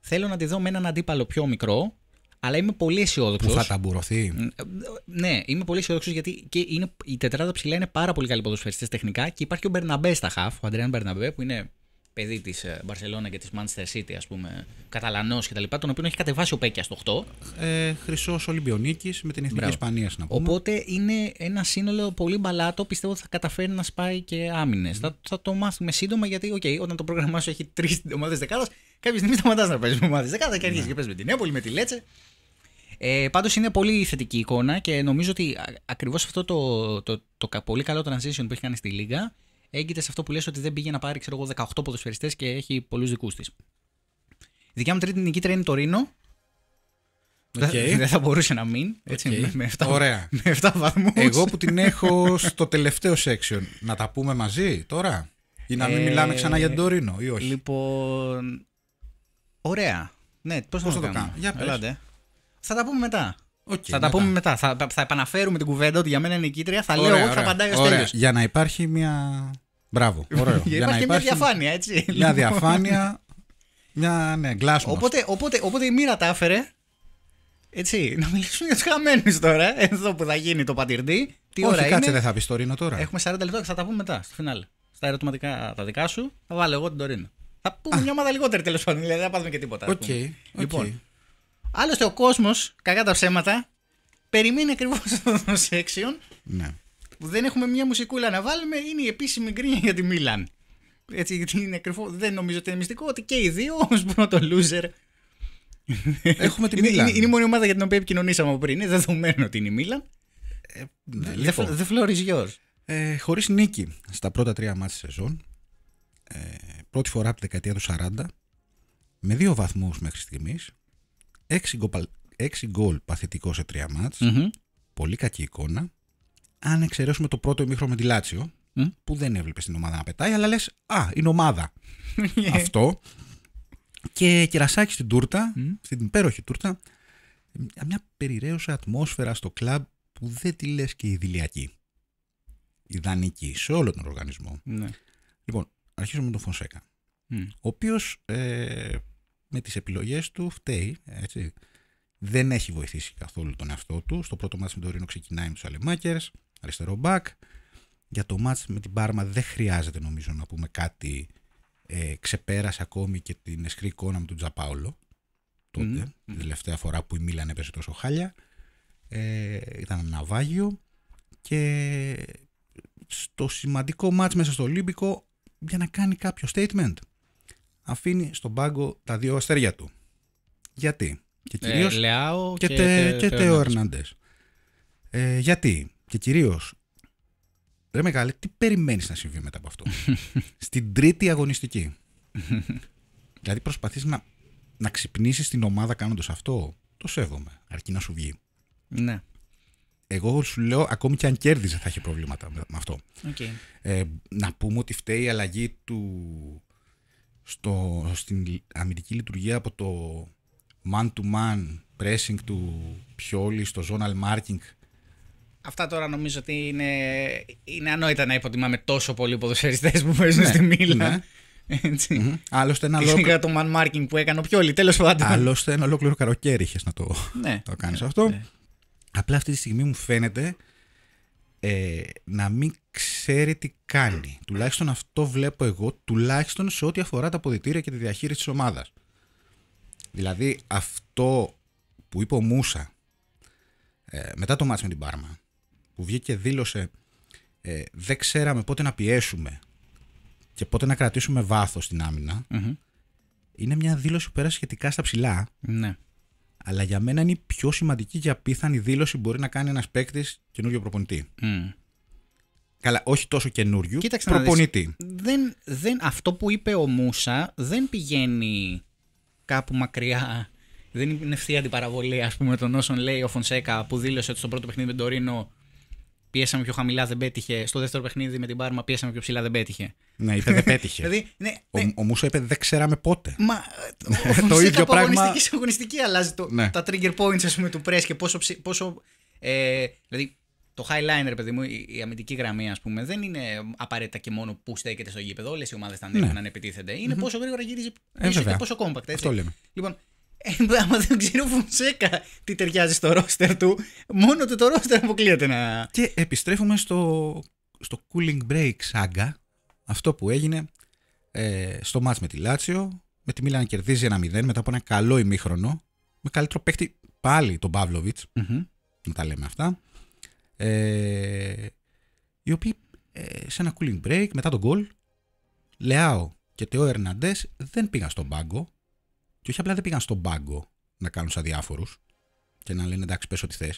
θέλω να τη δω με έναν αντίπαλο πιο μικρό, αλλά είμαι πολύ αισιόδοξος. Που θα ταμπουρωθεί. Ε, ναι, είμαι πολύ αισιόδοξος γιατί και είναι, η τετράδα ψηλά είναι πάρα πολύ καλή ποδοσφαιριστή τεχνικά και υπάρχει και ο Μπερναμπέ στα χαφ, ο Αντρέαν Μπερναμπέ, που είναι παιδί της ε, Μπαρσελόνα και της Manchester City, ας πούμε, Καταλανός κτλ. Τον οποίο έχει κατεβάσει ο Πέκια στο 8. Ε, Χρυσός Ολυμπιονίκης με την Εθνική Ισπανία, να πούμε. Οπότε είναι ένα σύνολο πολύ μπαλάτο. Πιστεύω ότι θα καταφέρει να σπάει και άμυνες. Mm. Θα, θα, το μάθουμε σύντομα γιατί, okay, όταν το πρόγραμμά σου έχει τρεις ομάδες δεκάδα, κάποια στιγμή σταματάς να παίζεις με ομάδες δεκάδα και αρχίζεις yeah. Ναι. και παίζει με την Νέπολη, με τη Λέτσε. Ε, Πάντως είναι πολύ θετική εικόνα και νομίζω ότι ακριβώς αυτό το, το, το, το πολύ καλό transition που έχει κάνει στη Λίγα έγκυται σε αυτό που λες ότι δεν πήγε να πάρει ξέρω εγώ, 18 ποδοσφαιριστές και έχει πολλούς δικούς της. Η δικιά μου τρίτη νικήτρια είναι το Ρήνο. Okay. Δεν θα μπορούσε να μην. Έτσι, okay. με, 7, Ωραία. με 7 βαθμούς. Εγώ που την έχω στο τελευταίο section. Να τα πούμε μαζί τώρα. Ή να μην ε, μιλάμε ξανά για τον Τωρίνο ή όχι. Λοιπόν. Ωραία. Ναι, πώς θα, το, το κάνουμε. Για πες. Θα τα πούμε μετά. Okay, θα τα πούμε μετά. Θα, θα επαναφέρουμε την κουβέντα ότι για μένα είναι νικήτρια. Θα λέω εγώ θα απαντάει ο Για να υπάρχει μια Μπράβο. Ωραίο. Για, να υπάρχει μια διαφάνεια, έτσι. Μια λοιπόν. διαφάνεια. Μια ναι, γκλάσμα. Οπότε, οπότε, οπότε η μοίρα τα έφερε. Έτσι, να μιλήσουμε για τους χαμένους τώρα. Εδώ που θα γίνει το πατυρντή. Τι Όχι, ώρα κάτσε, είναι. δεν θα πεις ρήνο τώρα. Έχουμε 40 λεπτά, θα τα πούμε μετά στο φινάλε. Στα ερωτηματικά τα δικά σου, θα βάλω εγώ την Τωρίνο. Θα πούμε μια ομάδα λιγότερη τέλος πάντων, δηλαδή δεν θα πάθουμε και τίποτα. Okay, okay. Λοιπόν, άλλωστε ο κόσμος, κακά τα ψέματα, περιμένει ακριβώς αυτό το σεξιον. Ναι που δεν έχουμε μια μουσικούλα να βάλουμε είναι η επίσημη γκρίνια για τη Μίλαν. Έτσι, γιατί είναι κρυφό. Δεν νομίζω ότι είναι μυστικό ότι και οι δύο, ως πρώτο loser. Έχουμε τη Μίλαν. Είναι, η μόνη ομάδα για την οποία επικοινωνήσαμε από πριν. Είναι δεδομένο ότι είναι η Μίλαν. Δεν ναι, λοιπόν. ε, Χωρίς νίκη στα πρώτα τρία μάτια σεζόν. Ε, πρώτη φορά από τη δεκαετία του 40. Με δύο βαθμούς μέχρι στιγμής. Έξι γκολ παθητικό σε τρία Πολύ κακή εικόνα αν εξαιρέσουμε το πρώτο ημίχρονο με τη Λάτσιο, που δεν έβλεπε την ομάδα να πετάει, αλλά λες, Α, είναι ομάδα. Αυτό. Και κερασάκι στην τούρτα, στην υπέροχη τούρτα, μια περιραίωσα ατμόσφαιρα στο κλαμπ που δεν τη λες και ιδηλιακή. Ιδανική σε όλο τον οργανισμό. Ναι. Λοιπόν, αρχίζουμε με τον Φωνσέκα. Ο οποίος ε, με τις επιλογές του φταίει. Έτσι, δεν έχει βοηθήσει καθόλου τον εαυτό του. Στο πρώτο μάτι με τον Ρήνο ξεκινάει με τους Αλεμάκερ αριστερό μπακ. Για το μάτς με την Πάρμα δεν χρειάζεται νομίζω να πούμε κάτι ε, ξεπέρασε ακόμη και την εσκρή εικόνα με τον Τζαπάολο τότε, την τελευταία φορά που η Μίλαν έπεσε τόσο χάλια. Ε, ήταν ένα βάγιο και στο σημαντικό μάτς μέσα στο Ολύμπικο για να κάνει κάποιο statement αφήνει στον πάγκο τα δύο αστέρια του. Γιατί? Και ε, κυρίως ε, και, και, ε, γιατί? Και κυρίως, ρε μεγάλε, τι περιμένεις να συμβεί μετά από αυτό. Στην τρίτη αγωνιστική. δηλαδή προσπαθείς να, να ξυπνήσεις την ομάδα κάνοντας αυτό. Το σέβομαι, αρκεί να σου βγει. Ναι. Εγώ σου λέω, ακόμη και αν κέρδιζε, θα έχει προβλήματα με, αυτό. Okay. Ε, να πούμε ότι φταίει η αλλαγή του στο, στην αμυντική λειτουργία από το man-to-man pressing του Πιόλη στο zonal marking Αυτά τώρα νομίζω ότι είναι, είναι ανόητα να υποτιμάμε τόσο πολύ ποδοσφαιριστές που παίζουν ναι, στη Μίλα. Ναι. Έτσι. το man marking που έκανε πιο όλοι, τέλος πάντων. Άλλωστε ένα ολόκληρο καροκαίρι είχες να το, ναι, κάνεις αυτό. Ναι. Απλά αυτή τη στιγμή μου φαίνεται ε, να μην ξέρει τι κάνει. Τουλάχιστον αυτό βλέπω εγώ, τουλάχιστον σε ό,τι αφορά τα αποδητήρια και τη διαχείριση της ομάδας. Δηλαδή αυτό που είπε ο Μούσα ε, μετά το μάτς με την Πάρμα που βγήκε δήλωσε ε, δεν ξέραμε πότε να πιέσουμε και πότε να κρατήσουμε βάθος στην αμυνα είναι μια δήλωση που πέρασε σχετικά στα ψηλά ναι. αλλά για μένα είναι η πιο σημαντική και απίθανη δήλωση που μπορεί να κάνει ένας παίκτης καινούριο προπονητή. Καλά, όχι τόσο καινούριο, Κοίταξε προπονητή. αυτό που είπε ο Μούσα δεν πηγαίνει κάπου μακριά. Δεν είναι ευθεία αντιπαραβολή, ας πούμε, των όσων λέει ο Φονσέκα που δήλωσε ότι στο πρώτο παιχνίδι με τον Τωρίνο Πιέσαμε πιο χαμηλά, δεν πέτυχε. Στο δεύτερο παιχνίδι με την Πάρμα πιέσαμε πιο ψηλά, δεν πέτυχε. Ναι, είπε δεν πέτυχε. Δηλαδή, ναι, Ο, ναι. Μούσο είπε δεν ξέραμε πότε. Μα ε, το ίδιο πράγμα. Αγωνιστική σε αγωνιστική αλλάζει το, ναι. τα trigger points ας πούμε, του press και πόσο. πόσο ε, δηλαδή, το highliner, παιδί μου, η, αμυντική γραμμή, ας πούμε, δεν είναι απαραίτητα και μόνο που στέκεται στο γήπεδο. Όλες οι ομάδες θα ανέβαιναν να επιτίθενται. Είναι mm-hmm. πόσο γρήγορα γυρίζει πίσω ε, και πόσο compact. Αυτό λέμε. Λοιπόν, ε, άμα δεν ο Φονσέκα τι ταιριάζει στο ρόστερ του, μόνο το ρόστερ αποκλείεται να. Και επιστρέφουμε στο, στο cooling break σάγκα. Αυτό που έγινε ε, στο match με τη Λάτσιο, με τη Μίλα να κερδίζει ένα 0 μετά από ένα καλό ημίχρονο. Με καλύτερο παίκτη πάλι τον παυλοβιτ mm Να τα λέμε αυτά. Ε, οι οποίοι ε, σε ένα cooling break μετά τον goal, Λεάο και Τεό Ερναντέ δεν πήγαν στον πάγκο και όχι απλά δεν πήγαν στον πάγκο να κάνουν σαν διάφορους και να λένε εντάξει, πες ό,τι θες.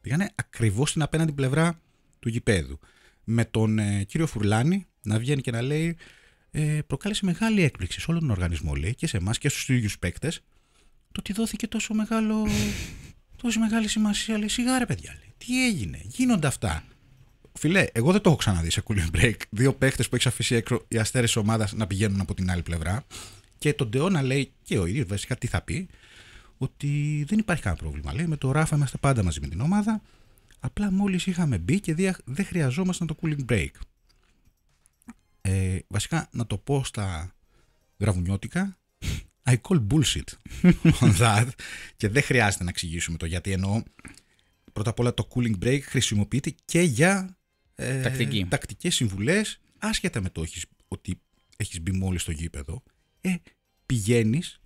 Πήγανε ακριβώς στην απέναντι πλευρά του γηπέδου. Με τον ε, κύριο Φουρλάνη να βγαίνει και να λέει ε, προκάλεσε μεγάλη έκπληξη σε όλο τον οργανισμό, λέει, και σε εμάς και στους ίδιους παίκτες, το ότι δόθηκε τόσο μεγάλο. Τόση μεγάλη σημασία, λέει, σιγά ρε παιδιά, Τι έγινε, γίνονται αυτά. Φιλέ, εγώ δεν το έχω ξαναδεί σε cooling break. Δύο παίχτε που έχεις αφήσει έξω οι αστέρες ομάδας να πηγαίνουν από την άλλη πλευρά. Και τον Τεώνα λέει και ο ίδιος βασικά τι θα πει, ότι δεν υπάρχει κανένα πρόβλημα. Λέει με το Ράφα είμαστε πάντα μαζί με την ομάδα. Απλά μόλις είχαμε μπει και δεν χρειαζόμασταν το cooling break. Ε, βασικά να το πω στα γραβουνιώτικα. I call bullshit on that. και δεν χρειάζεται να εξηγήσουμε το γιατί εννοώ. Πρώτα απ' όλα το cooling break χρησιμοποιείται και για ε, τακτικές συμβουλές άσχετα με το έχεις, ότι έχεις μπει μόλις στο γήπεδο ε, πηγαίνεις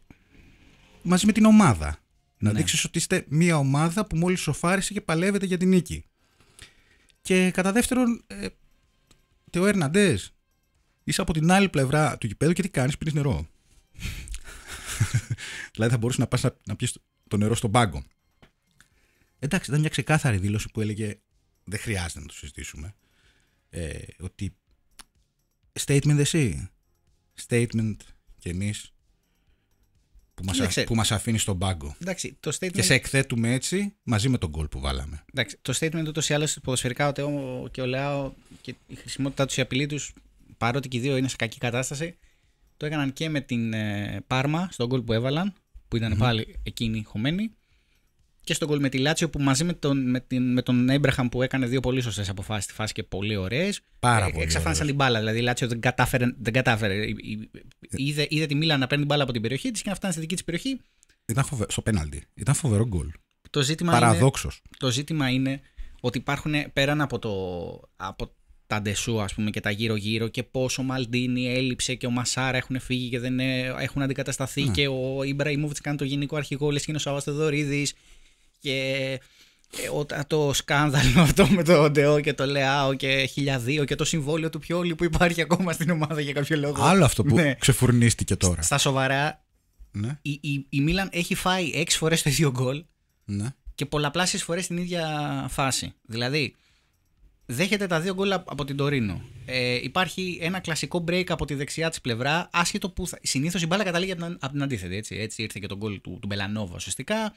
μαζί με την ομάδα. Να ναι. δείξεις ότι είστε μια ομάδα που μόλις σοφάρισε και παλεύετε για την νίκη. Και κατά δεύτερον, ε, Τεό είσαι από την άλλη πλευρά του γηπέδου και τι κάνεις, πίνεις νερό. δηλαδή θα μπορούσες να πας να, να πιεις το νερό στον πάγκο. Εντάξει, ήταν μια ξεκάθαρη δήλωση που έλεγε δεν χρειάζεται να το συζητήσουμε. Ε, ότι statement εσύ. Statement και που μας, που μας αφήνει στον πάγκο. το statement... Και σε εκθέτουμε έτσι μαζί με τον goal που βάλαμε. το statement ούτως ή άλλως ποδοσφαιρικά ο και ο Λεάο και η χρησιμότητά τους, η απειλή τους, παρότι και οι δύο είναι σε κακή κατάσταση το έκαναν και με την ε, Πάρμα στον γκολ που έβαλαν που ήταν mm-hmm. πάλι εκείνη χωμένοι και στον κολ με τη Λάτσιο που μαζί με τον, με Έμπραχαμ που έκανε δύο πολύ σωστές αποφάσεις στη φάση και πολύ ωραίες. Πάρα ε, πολύ. Εξαφάνισαν την μπάλα. Δηλαδή η Λάτσιο δεν κατάφερε. Δεν κατάφερε. Ε. Είδε, είδε τη Μίλα να παίρνει την μπάλα από την περιοχή της και να φτάνει στη δική της περιοχή. Ήταν φοβε... στο πέναλτι. Ήταν φοβερό γκολ. Το ζήτημα Παραδόξως. Το ζήτημα είναι ότι υπάρχουν πέραν από, το, από τα ντεσού ας πούμε και τα γύρω-γύρω και πόσο ο Μαλντίνη έλειψε και ο Μασάρα έχουν φύγει και δεν ε, έχουν αντικατασταθεί ναι. και ο Ιμπραήμουβιτ κάνει το γενικό αρχηγό λες και είναι ο και ε, το σκάνδαλο αυτό με το Ντεό και το Λεάο και 1002 και το συμβόλαιο του Πιόλη που υπάρχει ακόμα στην ομάδα για κάποιο λόγο. Άλλο αυτό που ναι. ξεφουρνίστηκε τώρα. Στα σοβαρά, ναι. η, η, η Μίλαν έχει φάει έξι φορές το ίδιο γκολ ναι. και πολλαπλάσιες φορές την ίδια φάση. Δηλαδή, δέχεται τα δύο γκολ από την Τωρίνο. Ε, υπάρχει ένα κλασικό break από τη δεξιά της πλευρά, άσχετο που συνήθως η μπάλα καταλήγει από την, αντίθετη. Έτσι, έτσι ήρθε και το γκολ του, του Μπελανόβα ουσιαστικά.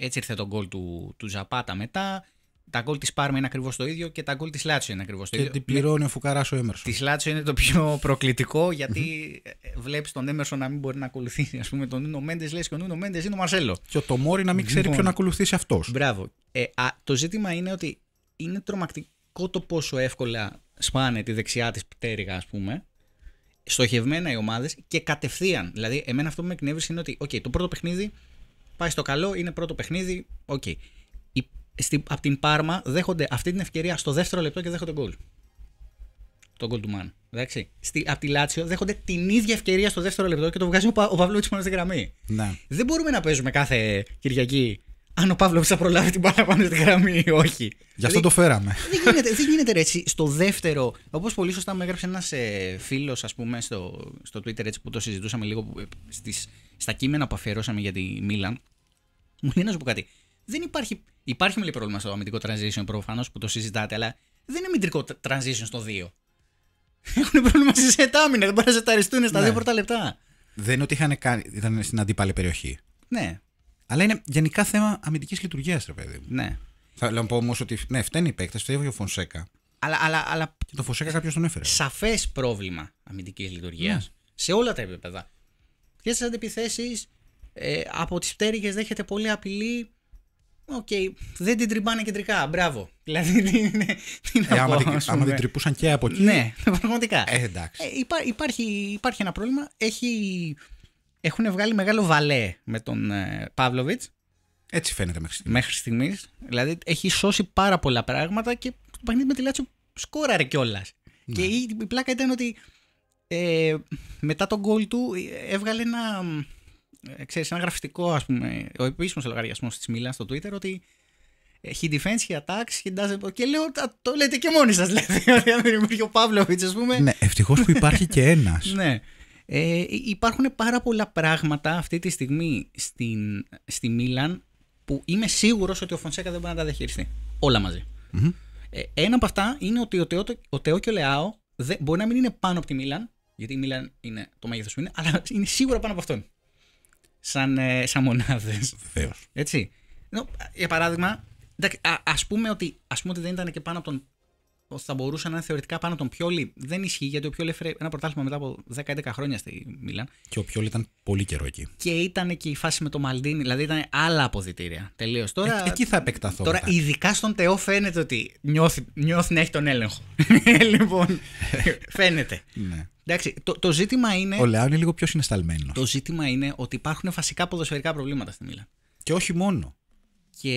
Έτσι ήρθε το γκολ του, του Ζαπάτα μετά. Τα γκολ της Πάρμα είναι ακριβώς το ίδιο και τα γκολ τη Λάτσο είναι ακριβώς το ίδιο. Και την πληρώνει ο Φουκαράς ο Έμερσον. Της Λάτσο είναι το πιο προκλητικό γιατί ε, ε, βλέπεις τον Έμερσον να μην μπορεί να ακολουθήσει. Ας πούμε τον Νούνο Μέντες λες και ο Νούνο Μέντες είναι ο Μαρσέλο. Και ο Τομόρι να μην ξέρει λοιπόν. ποιον να ακολουθήσει αυτός. Μπράβο. Ε, α, το ζήτημα είναι ότι είναι τρομακτικό το πόσο εύκολα σπάνε τη δεξιά της πτέρυγα, ας πούμε. Στοχευμένα οι ομάδες και κατευθείαν. Δηλαδή, εμένα αυτό που με εκνεύρισε είναι ότι, okay, το πρώτο παιχνίδι Πάει στο καλό, είναι πρώτο παιχνίδι. Οκ. Okay. Από την Πάρμα δέχονται αυτή την ευκαιρία στο δεύτερο λεπτό και δέχονται γκολ. Το γκολ του Μάν. Εντάξει. από τη Λάτσιο δέχονται την ίδια ευκαιρία στο δεύτερο λεπτό και το βγάζει ο, Πα, ο Παύλο στη γραμμή. Ναι. Δεν μπορούμε να παίζουμε κάθε Κυριακή αν ο Παύλο θα προλάβει την μπάλα πάνω στη γραμμή ή όχι. Γι' αυτό το φέραμε. Δεν γίνεται, δεν γίνεται έτσι. Στο δεύτερο, όπως πολύ σωστά μου έγραψε ένας ε, φίλος, ας πούμε, στο, στο Twitter έτσι, που το συζητούσαμε λίγο ε, στις, στα κείμενα που αφιερώσαμε για τη Μίλαν. Μου λέει να σου πω κάτι. Δεν υπάρχει. Υπάρχει πρόβλημα στο αμυντικό transition προφανώς που το συζητάτε, αλλά δεν είναι αμυντικό transition στο 2. Έχουν πρόβλημα σε σετάμινα, δεν μπορεί να ζεταριστούν στα ναι. δύο πρώτα λεπτά. Δεν είναι ότι είχαν κάνει, ήταν στην αντίπαλη περιοχή. Ναι. Αλλά είναι γενικά θέμα αμυντικής λειτουργίας, ρε παιδί μου. Ναι. Θα λέω όμως ότι ναι, φταίνει η παίκτα, το και ο Φωνσέκα. Αλλά, αλλά, αλλά... Και τον Φωνσέκα κάποιος τον έφερε. Σαφές πρόβλημα αμυντικής λειτουργίας ναι. σε όλα τα επίπεδα. Και αντιπιθέσεις ε, από τις πτέρυγες δέχεται πολύ απειλή. Οκ, okay. δεν την τρυπάνε κεντρικά. Μπράβο. Δηλαδή, τι, τι να ε, πω, άμα την τρυπούσαν και από εκεί. Ναι, πραγματικά. Ε, εντάξει. Ε, υπά, υπάρχει, υπάρχει ένα πρόβλημα. Έχει, έχουν βγάλει μεγάλο βαλέ με τον ε, Παύλοβιτ. Έτσι φαίνεται μέχρι στιγμής. Μέχρι στιγμής. Δηλαδή έχει σώσει πάρα πολλά πράγματα και το παιχνίδι με τη Λάτσο σκόραρε κιόλας. Ναι. Και η, η πλάκα ήταν ότι ε, μετά τον γκολ του ε, έβγαλε ένα ε, ξέρεις, ένα γραφιστικό, ας πούμε, ο επίσημος λογαριασμός της Μίλαν στο Twitter, ότι ε, he defends, he attacks, he doesn't... Και λέω, το λέτε και μόνοι σας, λέτε, δηλαδή, αν δεν υπήρχε ο Παύλοβιτς, ας πούμε. Ναι, ευτυχώς που υπάρχει και ένας. ναι. Ε, υπάρχουν πάρα πολλά πράγματα αυτή τη στιγμή στην, στη Μίλαν που είμαι σίγουρος ότι ο Φονσέκα δεν μπορεί να τα διαχειριστεί. Όλα Ε, ένα από αυτά είναι ότι ο Τεό, ο Τεό και ο Λεάο μπορεί να μην είναι πάνω από τη Μίλαν, γιατί η Μίλαν είναι το μέγεθος που είναι, αλλά είναι σίγουρα πάνω από αυτόν σαν, ε, σαν μονάδες. Βεβαίω. Έτσι. Ενώ, για παράδειγμα, α πούμε, ότι, ας πούμε ότι δεν ήταν και πάνω από τον. Ότι θα μπορούσε να είναι θεωρητικά πάνω από τον Πιόλι. Δεν ισχύει γιατί ο Πιόλι έφερε ένα πρωτάθλημα μετά από 10-11 χρόνια στη Μίλαν. Και ο Πιόλι ήταν πολύ καιρό εκεί. Και ήταν και η φάση με το Μαλτίνι, δηλαδή ήταν άλλα αποδητήρια. Τελείως. Τώρα. Ε, εκεί θα επεκταθώ. Τώρα, μετά. ειδικά στον Τεό, φαίνεται ότι νιώθει, νιώθει να έχει τον έλεγχο. λοιπόν. Ε, φαίνεται. Ναι. Εντάξει, το, το ζήτημα είναι. Ο Λεάο είναι λίγο πιο συνεσταλμένος. Το ζήτημα είναι ότι υπάρχουν φασικά ποδοσφαιρικά προβλήματα στη Μίλα. Και όχι μόνο. Και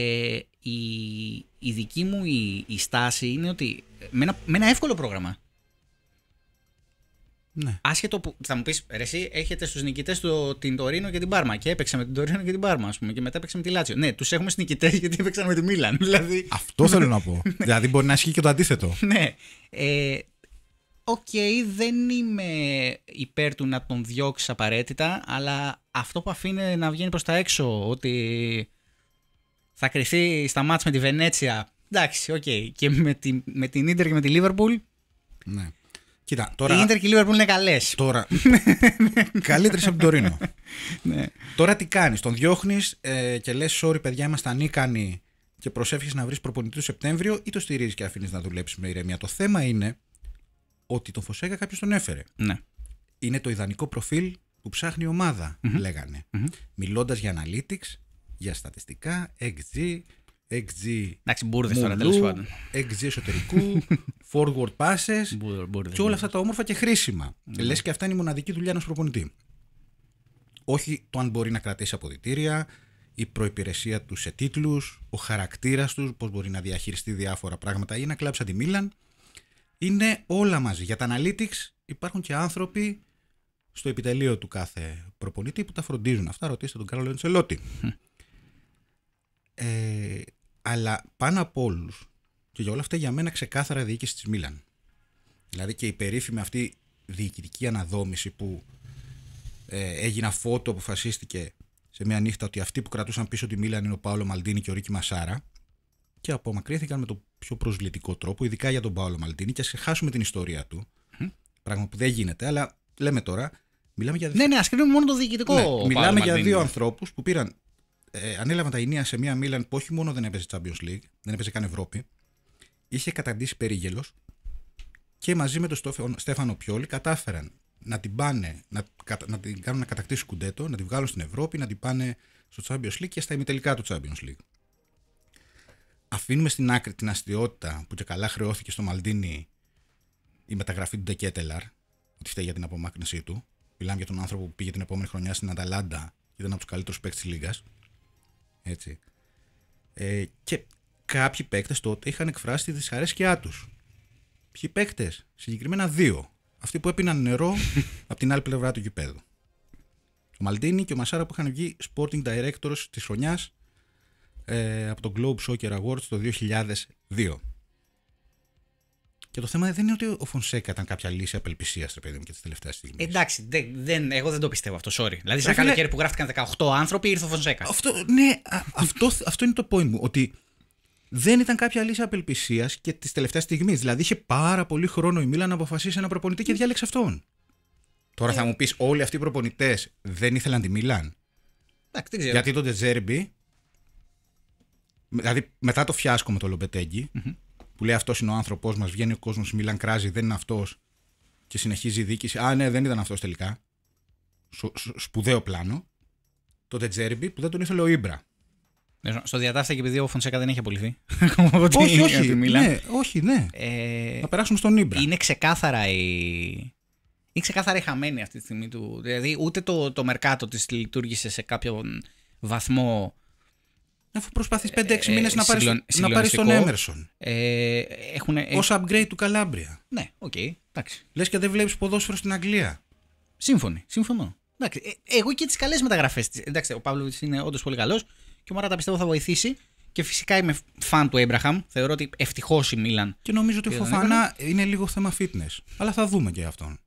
η, η δική μου η, στάση είναι ότι με ένα, εύκολο πρόγραμμα. Ναι. Άσχετο που θα μου πεις, εσύ έχετε στους νικητές το, την Τωρίνο και την Πάρμα. Και έπαιξε με την Τωρίνο και την Πάρμα, ας πούμε, και μετά έπαιξε με τη Λάτσιο. Ναι, τους έχουμε στους νικητές γιατί έπαιξαν με τη Μίλαν. Δηλαδή... Αυτό θέλω να πω. Ναι. δηλαδή μπορεί να ισχύει και το αντίθετο. ναι. Ε, οκ, okay, δεν είμαι υπέρ του να τον διώξεις απαραίτητα, αλλά αυτό που αφήνει να βγαίνει προς τα έξω, ότι θα κρυθεί στα μάτς με τη Βενέτσια, εντάξει, οκ, okay. και με, τη, με την Ίντερ και με τη Λίβερπουλ, ναι. Κοίτα, τώρα... Η Ίντερ και η Λίβερπουλ είναι καλές. Τώρα. Ναι, ναι. Καλύτερες από τον Τωρίνο. ναι. Τώρα τι κάνεις, τον διώχνεις ε, και λες: Sorry, παιδιά, είμαστε ανίκανοι και προσεύχει να βρεις προπονητή του Σεπτέμβριο ή το στηρίζεις και αφήνεις να δουλέψεις με ηρεμία. Το θέμα είναι ότι το Φωσέκα κάποιος τον έφερε. Ναι. Είναι το ιδανικό προφίλ που ψάχνει η ομάδα, mm-hmm. λέγανε. Μιλώντας για analytics, για στατιστικά, XG, XG. Εντάξει, μπουρδες τώρα τέλος πάντων. XG εσωτερικού, forward passes και όλα αυτά τα όμορφα και χρήσιμα. Mm. Ναι. Λες και αυτά είναι η μοναδική δουλειά ενός προπονητή. Όχι το αν μπορεί να κρατήσει αποδητήρια, η προπηρεσία του σε τίτλους, ο χαρακτήρας τους, πώς μπορεί να διαχειριστεί διάφορα πράγματα ή να κλάψει Μίλαν είναι όλα μαζί. Για τα analytics υπάρχουν και άνθρωποι στο επιτελείο του κάθε προπονητή που τα φροντίζουν αυτά. Ρωτήστε τον Κάρλο Εντσελότη. Ε, αλλά πάνω από όλους και για όλα αυτά για μένα ξεκάθαρα διοίκηση της Μίλαν. Δηλαδή και η περίφημη αυτή διοικητική αναδόμηση που ε, έγινε φώτο, αποφασίστηκε σε μια νύχτα ότι αυτοί που κρατούσαν πίσω τη Μίλαν είναι ο Πάολο Μαλτίνη και ο Ρίκη Μασάρα και απομακρύνθηκαν με το πιο προσβλητικό τρόπο, ειδικά για τον Πάολο Μαλτίνη. Και ας χάσουμε την ιστορία του. Mm-hmm. Πράγμα που δεν γίνεται, αλλά λέμε τώρα. Μιλάμε για... Ναι, ναι, ας κρίνουμε μόνο το διοικητικό. Ναι, μιλάμε για δύο ανθρώπους που πήραν. Ε, ανέλαβαν τα ενία σε μία Μίλαν που όχι μόνο δεν έπαιζε Champions League, δεν έπαιζε καν Ευρώπη. Είχε καταντήσει περίγελος και μαζί με τον Στέφανο Πιόλη κατάφεραν να την πάνε, να, να την κάνουν να κατακτήσει κουντέτο, να την βγάλουν στην Ευρώπη, να την πάνε στο Champions League και στα ημιτελικά του Champions League αφήνουμε στην άκρη την αστείωτα που και καλά χρεώθηκε στο Μαλτίνι η μεταγραφή του Ντεκέτελαρ, ότι φταίει για την απομάκρυνσή του. Μιλάμε για τον άνθρωπο που πήγε την επόμενη χρονιά στην Αταλάντα και ήταν από τους καλύτερους παίκτες της Λίγας. Έτσι. Ε, και κάποιοι παίκτες τότε είχαν εκφράσει τη δυσαρέσκειά τους. Ποιοι παίκτες, συγκεκριμένα δύο. Αυτοί που έπιναν νερό από την άλλη πλευρά του γηπέδου. Ο Μαλτίνη και ο Μασάρα που είχαν βγει sporting directors της χρονιάς ε, από το Globe Soccer Awards το 2002. Και το θέμα δεν είναι ότι ο Φονσέκα ήταν κάποια λύση απελπισίας, στο παιδί μου, και τις τελευταίες στιγμή. Εντάξει, δε, εγώ δεν το πιστεύω αυτό, sorry. Δηλαδή, σαν καλοκαίρι που γράφτηκαν 18 άνθρωποι, ήρθε ο Φονσέκα. Αυτό, ναι, αυτό, αυτό είναι το point μου. Ότι δεν ήταν κάποια λύση απελπισίας και τη τελευταία στιγμή. Δηλαδή, είχε πάρα πολύ χρόνο η Μίλα να αποφασίσει ένα προπονητή και διάλεξε αυτόν. Τώρα θα ε. μου πεις, όλοι αυτοί οι προπονητές δεν ήθελαν τη Μίλαν. Γιατί τον Τζέρμπι Δηλαδή, μετά το φιάσκο με το Λομπετέγκη, mm που λέει αυτός είναι ο άνθρωπός μας, βγαίνει ο κόσμος, Μίλαν κράζει, δεν είναι αυτός και συνεχίζει η δίκηση. Α, ναι, δεν ήταν αυτός τελικά. σπουδαίο πλάνο. Το Τζέρμπι που δεν τον ήθελε ο Ήμπρα. Ναι, στο διατάστα και επειδή ο Φωνσέκα δεν έχει απολυθεί. όχι, όχι, ναι, όχι, ναι. Ε, να περάσουμε στον Ήμπρα. Είναι ξεκάθαρα η. Είναι ξεκάθαρα η χαμένη αυτή τη στιγμή του. Δηλαδή, ούτε το, το μερκάτο της λειτουργήσε σε κάποιον βαθμό Αφού προσπαθείς 5-6 ε, ε μήνες να πάρεις να τον Έμερσον. Ε, ε, Ως upgrade του Καλάμπρια. Ναι, οκ. Okay, Λες και δεν βλέπεις ποδόσφαιρο στην Αγγλία. Σύμφωνοι, συμφωνώ. Εντάξει, ε, εγώ και τις καλές μεταγραφές. Εντάξει, ο Παύλο είναι όντως πολύ καλός και ο τα πιστεύω θα βοηθήσει. Και φυσικά είμαι φαν του Έμπραχαμ. Θεωρώ ότι ευτυχώς η Μίλαν. Και νομίζω ότι ο Φοφανά είναι λίγο θέμα fitness. Αλλά θα δούμε και αυτόν.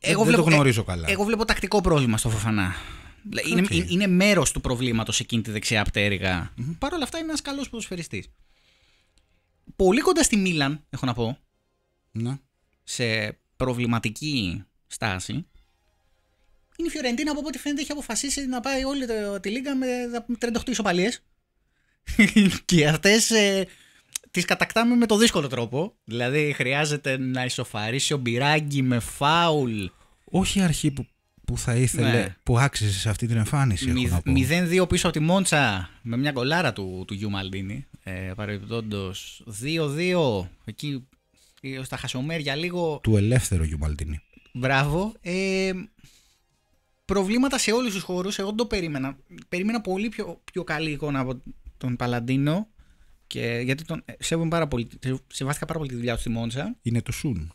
Εγώ δεν βλέπω, το γνωρίζω καλά. Ε, εγώ βλέπω τακτικό πρόβλημα στο Φοφανά. Είναι, okay. είναι μέρος του προβλήματος εκείνη τη δεξιά πτέρυγα. Παρ' όλα αυτά είναι ένας καλός ποδοσφαιριστής. Πολύ κοντά στη Μίλαν, έχω να πω. Ναι. Σε προβληματική στάση. Είναι η Φιωρεντίνα από ό,τι φαίνεται έχει αποφασίσει να πάει όλη τη λίγα με 38 ισοπαλίες. και αυτές ε, τις κατακτάμε με το δύσκολο τρόπο. Δηλαδή χρειάζεται να ισοφαρίσει ο Μπυράγκη με φάουλ. Όχι αρχή που που θα ήθελε, ναι. που άξιζε σε αυτή την εμφάνιση. 0-2 πίσω από τη Μόντσα με μια κολάρα του, του Γιου μαλτινη Ε, Παρεμπιπτόντως 2-2 εκεί ε, στα χασομέρια λίγο. Του ελεύθερου Γιου Μαλτίνη. Μπράβο. Ε, προβλήματα σε όλους τους χώρους. Εγώ το περίμενα. Περίμενα πολύ πιο, πιο καλή εικόνα από τον Παλαντίνο. Και, γιατί τον ε, σέβομαι πάρα πολύ. Σεβάστηκα πάρα πολύ τη δουλειά του στη Μόντσα. Είναι το Σουν.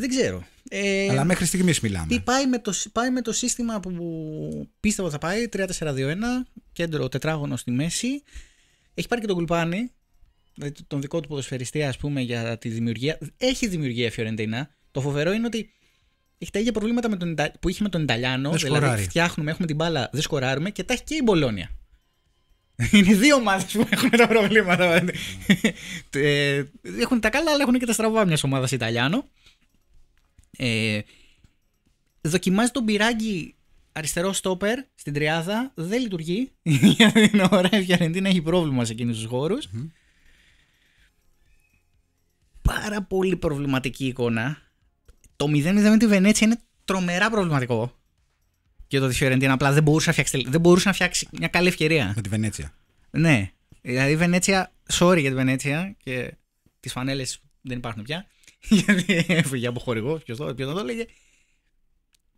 Δεν ξέρω. Ε, Αλλά μέχρι στιγμής μιλάμε. πάει με, το, πάει με το σύστημα που πίστευα θα πάει, 3-4-2-1, κέντρο τετράγωνο στη μέση. Έχει πάρει και τον Κουλπάνη, ε, τον δικό του ποδοσφαιριστή, ας πούμε, για τη δημιουργία. Έχει δημιουργία η Φιωρεντίνα. Το φοβερό είναι ότι έχει τα ίδια προβλήματα με τον που είχε με τον Ιταλιάνο. δηλαδή, σκοράρει. φτιάχνουμε, έχουμε την μπάλα, δεν σκοράρουμε και τα έχει και η Μπολόνια. Είναι δύο ομάδες που έχουν τα προβλήματα. Mm. έχουν τα καλά, αλλά έχουν και τα στραβά μιας ομάδας Ιταλιάνο. Ε, δοκιμάζει τον πυράγκι αριστερό στόπερ στην τριάδα. Δεν λειτουργεί. Για την ώρα η Φιαρεντίνα έχει πρόβλημα σε εκείνους τους χώρους. Mm-hmm. Πάρα πολύ προβληματική εικόνα. Το 0-0 με τη Βενέτσια είναι τρομερά προβληματικό. Και το της Φιωρεντίνα απλά δεν μπορούσε, να φτιάξει, δεν μπορούσε να φτιάξει μια καλή ευκαιρία. Με τη Βενέτσια. Ναι. Δηλαδή η Βενέτσια, sorry για τη Βενέτσια και τις φανέλες δεν υπάρχουν πια. Γιατί έφυγε από χορηγό, ποιος το, το έλεγε.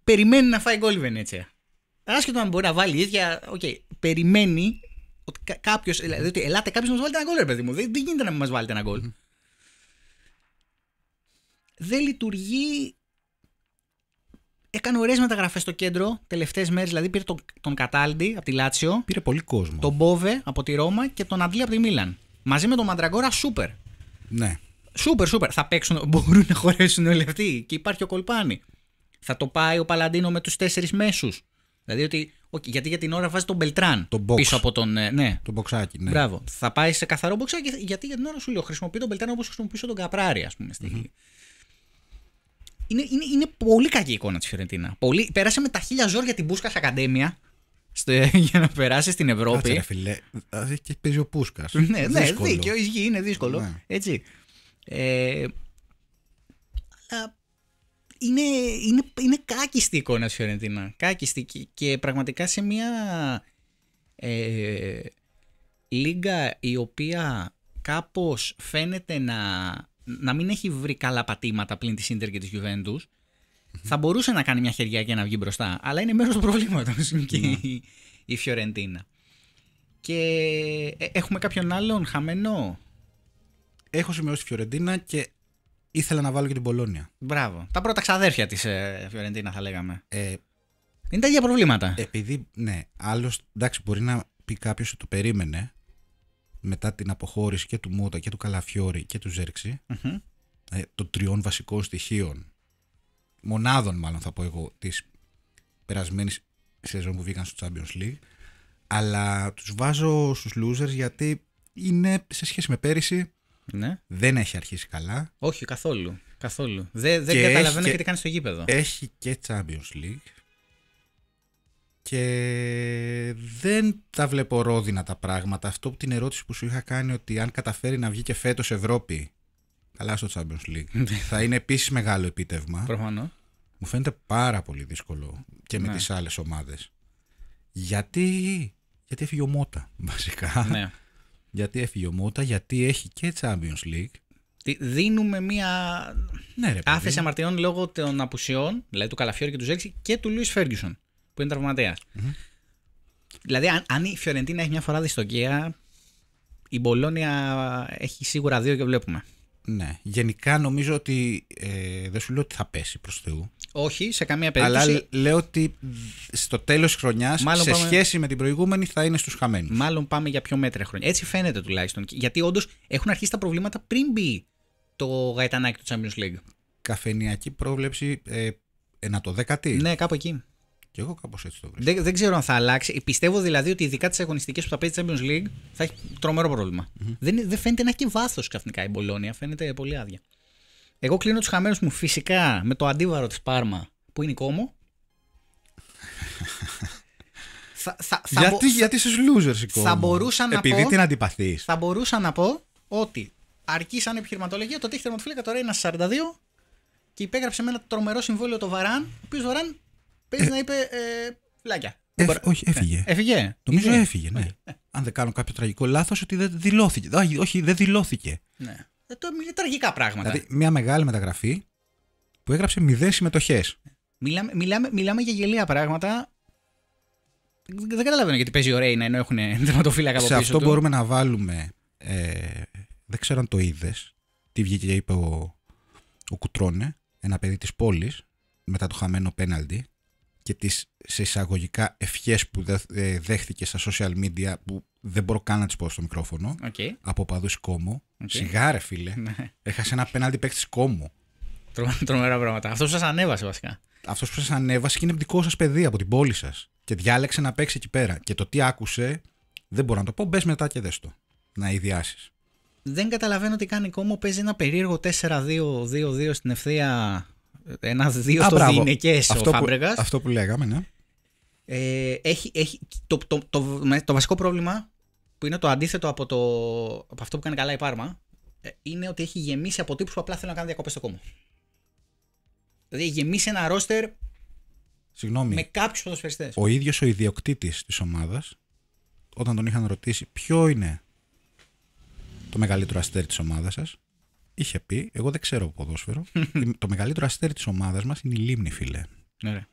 Περιμένει να φάει γκολ η Βενέτσια. Άσχετο αν μπορεί να βάλει η ίδια. Okay, περιμένει ότι κάποιος. Ε, δηλαδή ότι ελάτε κάποιος να μας βάλει ένα γκολ, ρε παιδί μου. Δεν, γίνεται να μην μας βάλετε ένα γκολ. Δεν λειτουργεί. Έκανε ωραίες μεταγραφές στο κέντρο τελευταίες μέρες. Δηλαδή πήρε τον, τον Κατάλντι από τη Λάτσιο. Πήρε πολύ κόσμο. Τον Μπόβε από τη Ρώμα και τον Αντλή από τη Μίλαν. Μαζί με τον Μαντραγκόρα, σούπερ. Ναι. Σούπερ, σούπερ. Θα παίξουν, μπορούν να χωρέσουν όλοι αυτοί. Και υπάρχει ο κολπάνι. Θα το πάει ο Παλαντίνο με τους τέσσερις μέσους. Δηλαδή ότι. Okay, γιατί για την ώρα βάζει τον Μπελτράν πίσω από τον. Ε, ναι. Τον μποξάκι, ναι. Μπράβο. Θα πάει σε καθαρό μποξάκι γιατί για την ώρα σου λέω χρησιμοποιεί τον Μπελτράν όπως χρησιμοποιεί τον Καπράρη, ας πούμε. Mm-hmm. Είναι, είναι, είναι πολύ κακή η εικόνα της Φιωρεντίνα. Πολύ... Πέρασε με τα χίλια ζόρια την Μπούσκα Ακαδέμια στο, για να περάσει στην Ευρώπη. Κάτσε ρε φίλε, και παίζει ο Πούσκας. Ναι, ναι, ισχύει, είναι δύσκολο. Ναι. Έτσι. Ε, είναι, είναι, είναι κάκιστη η εικόνα της Φιωρεντίνα. Κάκιστη και, πραγματικά σε μια ε, λίγα η οποία κάπως φαίνεται να, να μην έχει βρει καλά πατήματα πλην της Ίντερ και της Γιουβέντους θα μπορούσε να κάνει μια χεριά και να βγει μπροστά αλλά είναι μέρος του προβλήματος και η, η Φιωρεντίνα και ε, έχουμε κάποιον άλλον χαμένο έχω σημειώσει τη Φιωρεντίνα και ήθελα να βάλω και την Πολόνια. Μπράβο. Τα πρώτα ξαδέρφια της ε, Φιωρεντίνα, θα λέγαμε. Ε, είναι τα ίδια προβλήματα. Επειδή, ναι, άλλος. Εντάξει, μπορεί να πει κάποιος ότι το περίμενε μετά την αποχώρηση και του Μότα και του Καλαφιόρη και του ζερξη ε, των τριών βασικών στοιχείων μονάδων μάλλον θα πω εγώ της περασμένης σεζόν που βγήκαν στο Champions League αλλά τους βάζω στους losers γιατί είναι σε σχέση με πέρυσι ναι. δεν έχει αρχίσει καλά. Όχι, καθόλου. καθόλου. Δεν, καταλαβαίνω και, τι κάνει στο γήπεδο. Έχει και Champions League. Και δεν τα βλέπω ρόδινα τα πράγματα. Αυτό που την ερώτηση που σου είχα κάνει ότι αν καταφέρει να βγει και φέτος Ευρώπη καλά στο Champions League ναι. θα είναι επίσης μεγάλο επίτευγμα. Προφανώς. Μου φαίνεται πάρα πολύ δύσκολο και με ναι. τις άλλες ομάδες. Γιατί, γιατί έφυγε ο Μότα βασικά γιατί έφυγε ο Μότα, γιατί έχει και Champions League. Δίνουμε μία ναι, ρε, αμαρτιών λόγω των απουσιών, δηλαδή του Καλαφιόρη και του Ζέξη και του Λουίς Φέργκισον, που ειναι τραυματέας. Δηλαδή, αν, αν η Φιωρεντίνα έχει μια φορά δυστοκία, η Μπολόνια έχει σίγουρα δύο και βλέπουμε. Ναι. Γενικά νομίζω ότι. Ε, δεν σου λέω ότι θα πέσει προς Θεού. Όχι, σε καμία περίπτωση. Αλλά λέω ότι στο τέλος χρονιά, σε πάμε... σχέση με την προηγούμενη, θα είναι στους χαμένους. Μάλλον πάμε για πιο μέτρα χρόνια. Έτσι φαίνεται τουλάχιστον. Γιατί όντως έχουν αρχίσει τα προβλήματα πριν μπει το γαϊτανάκι του Champions League. Καφενιακή πρόβλεψη ε, ένα το δέκατη. Ναι, κάπου εκεί εγώ κάπως έτσι το βρίσκω. Δεν, δεν ξέρω αν θα αλλάξει. Πιστεύω δηλαδή ότι ειδικά τις αγωνιστικές που θα παίζει Champions League θα έχει τρομερό Δεν, δεν φαίνεται να έχει βάθος ξαφνικά η Μπολόνια. Φαίνεται πολύ άδεια. Εγώ κλείνω τους χαμένους μου φυσικά με το αντίβαρο της Πάρμα που είναι η Κόμο. θα, θα, θα, γιατί, μπο... γιατί είσαι losers η Κόμο. Θα μπορούσα να Επειδή πω, την αντιπαθείς. Θα μπορούσα να πω ότι αρκεί σαν επιχειρηματολογία το ότι έχει τερματοφύλακα τώρα είναι 42 και υπέγραψε με ένα τρομερό συμβόλαιο το Βαράν, ο οποίος Βαράν Παίζεις να είπε. Ε, Ε, όχι, έφυγε. Ε, έφυγε. Νομίζω έφυγε, ναι. Αν δεν κάνω κάποιο τραγικό λάθος, ότι δεν δηλώθηκε. Όχι, δεν δηλώθηκε. Ναι. Ε, το είναι τραγικά πράγματα. Δηλαδή, μια μεγάλη μεταγραφή που έγραψε μηδέν συμμετοχές. Μιλάμε, μιλάμε, μιλάμε για γελία πράγματα. Δεν καταλαβαίνω γιατί παίζει ωραία να ενώ έχουν τερματοφύλακα από πίσω. Σε αυτό του. μπορούμε να βάλουμε. Ε, δεν ξέρω αν το είδες. Τι βγήκε και είπε ο, ο Κουτρόνε, ένα παιδί της πόλης, μετά το χαμένο πέναλτι και τις σε εισαγωγικά ευχές που ε, δέχθηκε στα social media που δεν μπορώ καν να τις πω στο μικρόφωνο okay. από παδούς κόμμο okay. σιγάρε φίλε ναι. έχασε ένα πέναλτι παίκτης κόμμο τρομερά πράγματα αυτός που σας ανέβασε βασικά Αυτός που σας ανέβασε και είναι δικό σας παιδί από την πόλη σας και διάλεξε να παίξει εκεί πέρα και το τι άκουσε δεν μπορώ να το πω μπες μετά και δες το να ιδιάσεις δεν καταλαβαίνω τι κάνει κόμμο παίζει ένα περίεργο 4-2-2-2 στην ευθεία ένα-δύο στο γυναικέ ο Φάμπρεγκα. Αυτό που λέγαμε, ναι. Ε, έχει, έχει, το, το, το, το, βασικό πρόβλημα που είναι το αντίθετο από, το, αυτό που κάνει καλά η Πάρμα ε, είναι ότι έχει γεμίσει από τύπου που απλά θέλουν να κάνουν διακοπές στο κόμμα. Δηλαδή έχει γεμίσει ένα ρόστερ Συγγνώμη, με κάποιους ποδοσφαιριστές. Ο ίδιος ο ιδιοκτήτης της ομάδας, όταν τον είχαν ρωτήσει ποιο είναι το μεγαλύτερο αστέρι της ομάδας σας, είχε πει, εγώ δεν ξέρω ποδόσφαιρο, το μεγαλύτερο αστέρι της ομάδας μας είναι η Λίμνη, φίλε. Ναι,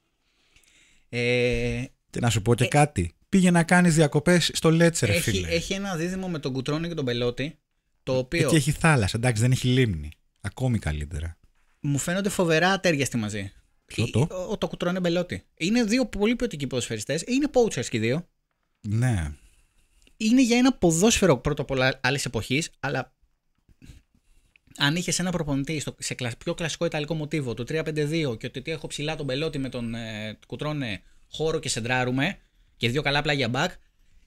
ε, και να σου πω και ε, κάτι. Πήγε να κάνεις διακοπές στο Λέτσερ, έχει, φίλε. Έχει ένα δίδυμο με τον Κουτρώνη και τον Πελώτη. Το ε, οποίο... Εκεί έχει θάλασσα, εντάξει, δεν έχει λίμνη. Ακόμη καλύτερα. Μου φαίνονται φοβερά ατέριαστοι μαζί. Ποιο το? Ο, ο, το Κουτρόνι Μπελώτη. Είναι δύο πολύ ποιοτικοί ποδοσφαιριστές. Είναι poachers και δύο. Ναι. Είναι για ένα ποδόσφαιρο πρώτα απ' όλα άλλης εποχής, αλλά αν είχες ένα προπονητή στο, σε πιο κλασικό ιταλικό μοτίβο, το 3-5-2, και ότι έχω ψηλά τον πελότη με τον ε, κουτρώνε χώρο και σεντράρουμε, και δύο καλά πλάγια μπακ,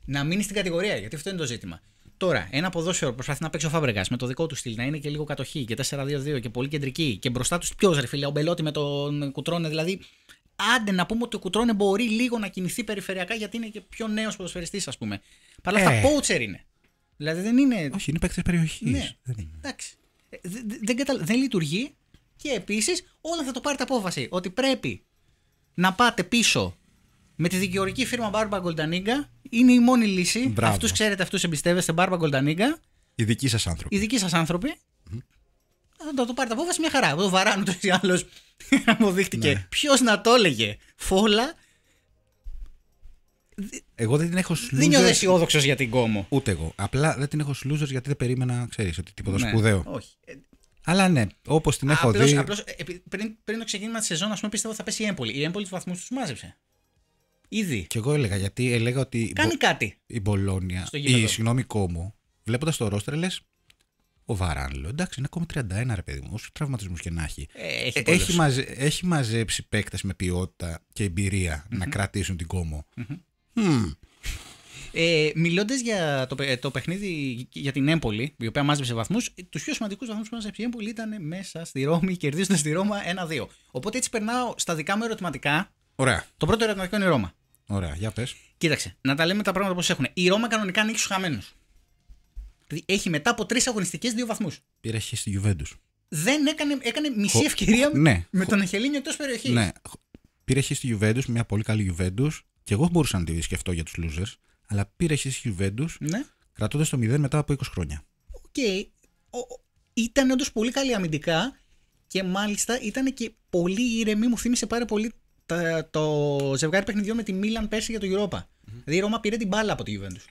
να μείνει στην κατηγορία, γιατί αυτό είναι το ζήτημα. Τώρα, ένα ποδόσφαιρο προσπαθεί να παίξει ο Φάμπρεγκας με το δικό του στυλ, να είναι και λίγο κατοχή και 4-2-2 και πολύ κεντρική και μπροστά τους ποιος ρε φίλε, ο Μπελότη με τον Κουτρόνε. Δηλαδή, άντε να πούμε ότι ο Κουτρόνε μπορεί λίγο να κινηθεί περιφερειακά γιατί είναι και πιο νέος ποδοσφαιριστής, ας πούμε. Παρ' όλα αυτά, ε. είναι. Δηλαδή δεν είναι. Όχι, είναι παίκτης περιοχής. Ναι. Εντάξει δεν, δεν λειτουργεί και επίσης όταν θα το πάρετε απόφαση ότι πρέπει να πάτε πίσω με τη δικαιωρική φίρμα Μπάρμπα Γκολτανίγκα είναι η μόνη λύση. Αυτούς ξέρετε, αυτούς εμπιστεύεστε. Μπάρμπα Γκολτανίγκα. Οι δικοί σας άνθρωποι. Οι δικοί σας άνθρωποι. Θα το, το πάρετε απόφαση μια χαρά. Το βαράνο το ή άλλω αποδείχτηκε. Ναι. Ποιος να το έλεγε. Φόλα εγώ δεν την έχω σλούζερ. Δεν νιώθω αισιόδοξος για την κόμμο. Ούτε εγώ. Απλά δεν την έχω σλούζερ γιατί δεν περίμενα, ξέρεις, ότι τίποτα ναι, σπουδαίο. Όχι. Ε, Αλλά ναι, όπως την έχω απλώς, δει. Απλώς ε, πριν, πριν το ξεκίνημα της σεζόν, ας πούμε, πιστεύω θα πέσει η Έμπολη. Η Έμπολη τους βαθμούς τους μάζεψε. Ήδη. Και εγώ έλεγα γιατί έλεγα ότι. Κάνει η κάτι. Η Μπολόνια. Η συγγνώμη κόμμο. Βλέποντας το ρόστρε, λες. Ο Βαράν, λέω, εντάξει, είναι ακόμα 31 ρε παιδί μου. Όσο τραυματισμούς και να έχει. Ε, έχει, έχει, μαζε... έχει μαζέψει παίκτες με ποιότητα και εμπειρια mm-hmm. να κρατήσουν την κόμμο. Mm-hmm. Mm. Ε, Μιλώντας για το, το παιχνίδι για την Έμπολη, η οποία μάζεψε βαθμούς, τους πιο σημαντικούς βαθμούς που μάζεψε η Έμπολη ήταν μέσα στη Ρώμη, κερδίζοντας στη Ρώμα 1-2. Οπότε έτσι περνάω στα δικά μου ερωτηματικά. Ωραία. Το πρώτο ερωτηματικό είναι η Ρώμα. Ωραία, για πες. Κοίταξε, να τα λέμε τα πράγματα όπως έχουν. Η Ρώμα κανονικά ανοίξει του χαμένου. Έχει μετά από τρεις αγωνιστικές δύο βαθμούς. Πήρε χ στη Γιουβέντους. Δεν έκανε, έκανε μισή Χο... ευκαιρία ναι, με τον Αχελίνιο εκτός περιοχής. Ναι. Πήρε χ στη Γιουβέντους, μια πολύ καλή Γιουβέντους. Και εγώ μπορούσα να τη σκεφτώ για τους losers, αλλά πήρε εσύ Χιουβέντου ναι. κρατώντας το 0 μετά από 20 χρόνια. Οκ. Okay. Ήταν όντως πολύ καλή αμυντικά και μάλιστα ήταν και πολύ ήρεμη. Μου θύμισε πάρα πολύ τα, το ζευγάρι παιχνιδιών με τη Μίλαν πέρσι για το Europa. Mm-hmm. Δηλαδή η Ρώμα πήρε την μπάλα από τη Juventus.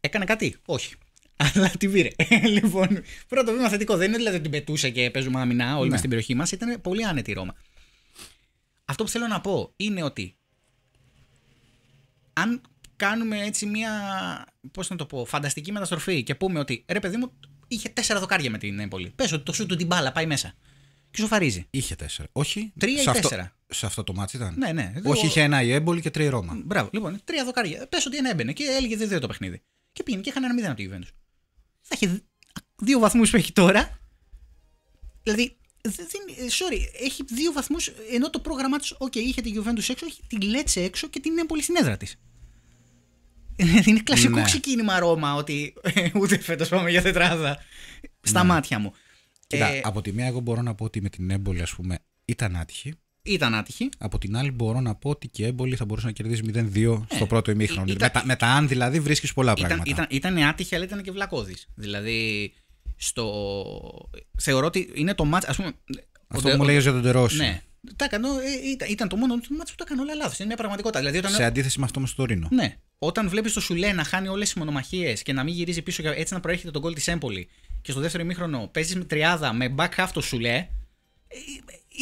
Έκανε κάτι, όχι. Αλλά την πήρε. λοιπόν, πρώτο βήμα θετικό. Δεν είναι δηλαδή ότι την πετούσε και παίζουμε αμυνά όλοι ναι. στην περιοχή μας. Ήταν πολύ άνετη η Ρώμα. Αυτό που θέλω να πω είναι ότι αν κάνουμε έτσι μια, πώς να το πω, φανταστική μεταστροφή και πούμε ότι ρε παιδί μου είχε τέσσερα δοκάρια με την Νέμπολη. Πες ότι το σου του την μπάλα πάει μέσα. Και σοφαρίζει. Είχε τέσσερα. Όχι. Τρία ή τέσσερα. σε αυτό το μάτι ήταν. Ναι, ναι. Όχι, είχε ένα η Έμπολη και τρία η Ρώμα. Μπράβο. Λοιπόν, τρία δοκάρια. Πες ότι ένα έμπαινε και έλεγε δύο, το παιχνίδι. Και πήγαινε και είχαν ένα μηδέν από τη Γιουβέντους. Θα είχε δύο βαθμούς που έχει τώρα. Δηλαδή, ε, sorry, έχει δύο βαθμούς ενώ το πρόγραμμά του, OK, είχε τη Γιουβέντους έξω, έχει την Λέτσε έξω και την Έμπολη στην έδρα της. είναι κλασικό ναι. ξεκίνημα Ρώμα ότι ε, ούτε φέτος πάμε για τετράδα. Στα ναι. μάτια μου. Κοίτα, ε, από τη μία, εγώ μπορώ να πω ότι με την έμπολη, ας πούμε, ήταν άτυχη. Ήταν άτυχη. Από την άλλη, μπορώ να πω ότι και έμπολη θα μπορούσε να κερδίσει 0-2 ε, στο πρώτο ημίχρονο. Ήταν, με, τα, με τα αν δηλαδή βρίσκεις πολλά πράγματα. Ήταν, ήταν, ήταν άτυχη, αλλά ήταν και βλακώδης. Δηλαδή, στο... θεωρώ ότι είναι το μάτσο. Πούμε... Αυτό που μου λέει για τον Τερόση. Ναι, τα κάνω, ε, ήταν, το μόνο του μάτσο που τα έκανε όλα λάθο. Είναι μια πραγματικότητα. Δηλαδή, όταν... Σε αντίθεση με αυτό με στο Τωρίνο. Ναι όταν βλέπεις το Σουλέ να χάνει όλες τις μονομαχίες και να μην γυρίζει πίσω και έτσι να προέρχεται τον κόλ της Έμπολη και στο δεύτερο ημίχρονο παίζεις με τριάδα με back half το Σουλέ. Ε, ε, ε,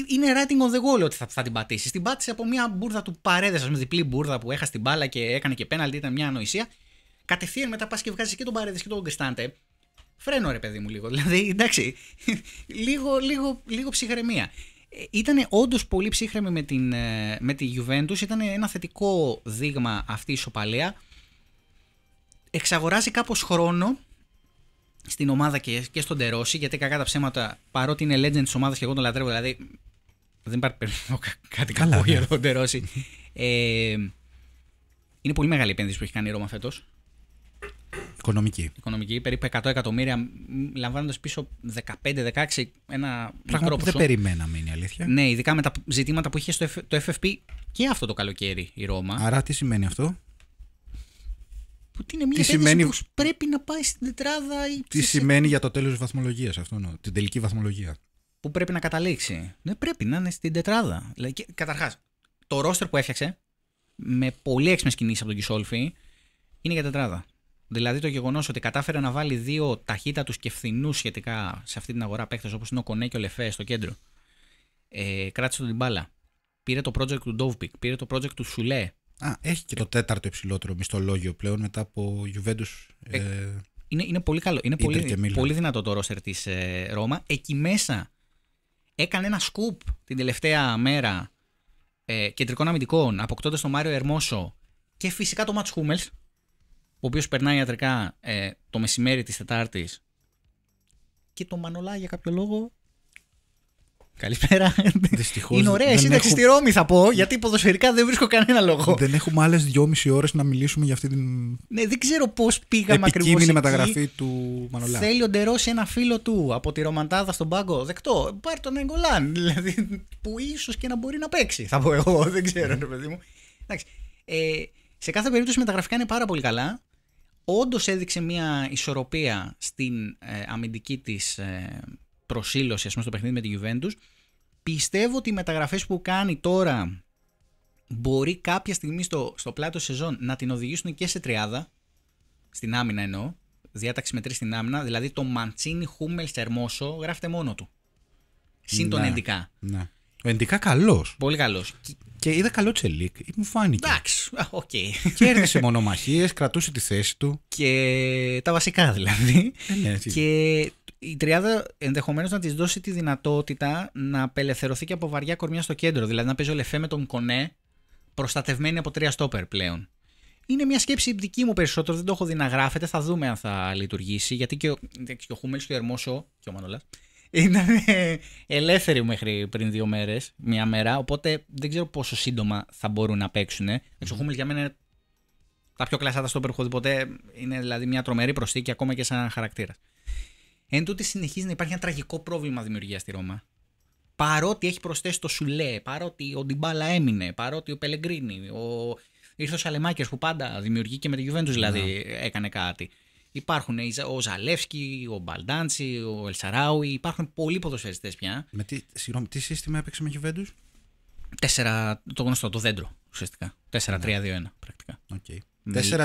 είναι writing on the wall ότι θα, θα την πατήσεις. Την πάτησε από μια μπουρδα του α με διπλή μπουρδα που έχασε την μπάλα και έκανε και πέναλτι, ήταν μια ανοησία. Κατευθείαν μετά πας και βγάζεις και τον παρέδες και τον κρυστάντε. Φρένο ρε παιδί μου λίγο. Δηλαδή εντάξει, λίγο, λίγο, λίγο ήταν όντως πολύ ψύχρεμη με, την, ε, με τη Juventus. Ήταν ένα θετικό δείγμα αυτή η ισοπαλία. Εξαγοράζει κάπως χρόνο στην ομάδα και, και στον Τερόση, γιατί κακά τα ψέματα, παρότι είναι legend της ομάδας και εγώ τον λατρεύω, δηλαδή δεν υπάρχει περίπτωση κάτι Καλά, κακό για ναι. τον Τερόση. Ε, είναι πολύ μεγάλη επένδυση που έχει κάνει η Ρώμα φέτος Οικονομική. Οικονομική, περίπου 100 εκατομμύρια, λαμβάνοντας πίσω 15-16 ένα Πράγμα που δεν περιμέναμε, είναι η αλήθεια. Ναι, ειδικά με τα ζητήματα που είχε στο το FFP και αυτό το καλοκαίρι η Ρώμα. Άρα τι σημαίνει αυτό. Που είναι μια σημαίνει... που πρέπει να πάει στην τετράδα. Ή... Τι σημαίνει για το τέλος της βαθμολογίας αυτό, νο, την τελική βαθμολογία. Που πρέπει να καταλήξει. Ναι, πρέπει να είναι στην τετράδα. Καταρχάς, το ρόστερ που έφτιαξε με πολύ έξυπνες κινήσεις από τον Κισόλφι είναι για τετράδα. Δηλαδή το γεγονός ότι κατάφερε να βάλει δύο ταχύτατους και φθηνούς σχετικά σε αυτή την αγορά παίχτε όπως είναι ο Κονέ και ο Λεφέ στο κέντρο. Ε, κράτησε τον μπάλα. Πήρε το project του Ντόβπικ, πήρε το project του Σουλέ. Α, έχει και το ε, τέταρτο υψηλότερο μισθολόγιο πλέον μετά από Γιουβέντους. Ε, ε, είναι, είναι πολύ καλό. Είναι πολύ, πολύ δυνατό το ρόστερ της ε, Ρώμα. Εκεί μέσα έκανε ένα σκουπ την τελευταία μέρα ε, κεντρικών αμυντικών αποκτώντας τον Μάριο Ερμόσο και φυσικά το Ματ Χούμελ ο οποίος περνάει ιατρικά ε, το μεσημέρι της Τετάρτης και το μανολά για κάποιο λόγο. Καλησπέρα. Δυστυχώς. Είναι ωραία η σύνταξη έχω... στη Ρώμη, θα πω, γιατί ποδοσφαιρικά δεν βρίσκω κανένα λόγο. Δεν έχουμε άλλες δυόμιση ώρες να μιλήσουμε για αυτή την. Ναι, δεν ξέρω πώς πήγαμε ακριβώ. η μεταγραφή του Μανολά. Θέλει ο Ντερό ένα φίλο του από τη Ρωμαντάδα στον πάγκο. Δεκτό. Πάρει τον Εγκολάν. Δηλαδή, που ίσως και να μπορεί να παίξει, θα πω εγώ. Δεν ξέρω, ρε παιδί μου. Εντάξει. Ε, σε κάθε περίπτωση μεταγραφικά είναι πάρα πολύ καλά όντως έδειξε μια ισορροπία στην ε, αμυντική της ε, προσήλωση ας πούμε, στο παιχνίδι με τη Juventus. Πιστεύω ότι οι μεταγραφές που κάνει τώρα μπορεί κάποια στιγμή στο, στο πλάτος σεζόν να την οδηγήσουν και σε τριάδα, στην άμυνα εννοώ, διάταξη με στην άμυνα, δηλαδή το Μαντσίνι, Χούμελ, Σερμόσο, γράφεται μόνο του. Συν τον Ναι. Εντικά καλός. Πολύ καλός. Και είδα καλό Τσελίκ. Μου φάνηκε. Εντάξει, οκ. Κέρδισε μονομαχίες, κρατούσε τη θέση του. Και τα βασικά δηλαδή. Ε, ναι, και η τριάδα ενδεχομένως να της δώσει τη δυνατότητα να απελευθερωθεί και από βαριά κορμιά στο κέντρο. Δηλαδή να παίζει ο Λεφέ με τον Κονέ προστατευμένη από τρία στόπερ πλέον. Είναι μια σκέψη δική μου περισσότερο, δεν το έχω δει να γράφεται. Θα δούμε αν θα λειτουργήσει. Γιατί και ο, και ο Χούμελ και ο Ερμόσο και ο Μανολάς ήταν ελεύθεροι μέχρι πριν δύο μέρες, μία μέρα. Οπότε δεν ξέρω πόσο σύντομα θα μπορούν να παίξουν. Εξοχούμε για μένα τα πιο κλασάτα στο που ποτέ. Είναι δηλαδή μια τρομερή προσθήκη ακόμα και σαν χαρακτήρας. Εν τούτη συνεχίζει να υπάρχει ένα τραγικό πρόβλημα δημιουργίας στη Ρώμα. Παρότι έχει προσθέσει το Σουλέ, παρότι ο Ντιμπάλα έμεινε, παρότι ο Πελεγκρίνη, ο... ήρθε ο που πάντα δημιουργεί και με τη Γιουβέντους δηλαδή ναι. έκανε κάτι. Υπάρχουν ο Ζαλεύσκι, ο Μπαλντάντσι, ο Ελσαράουι. Υπάρχουν πολλοί ποδοσφαιριστές πια. Με τι, συγγνώμη, τι σύστημα έπαιξε με Γιουβέντους. Τέσσερα, το γνωστό, το δέντρο ουσιαστικά. 4-3-2-1 πρακτικά. Okay.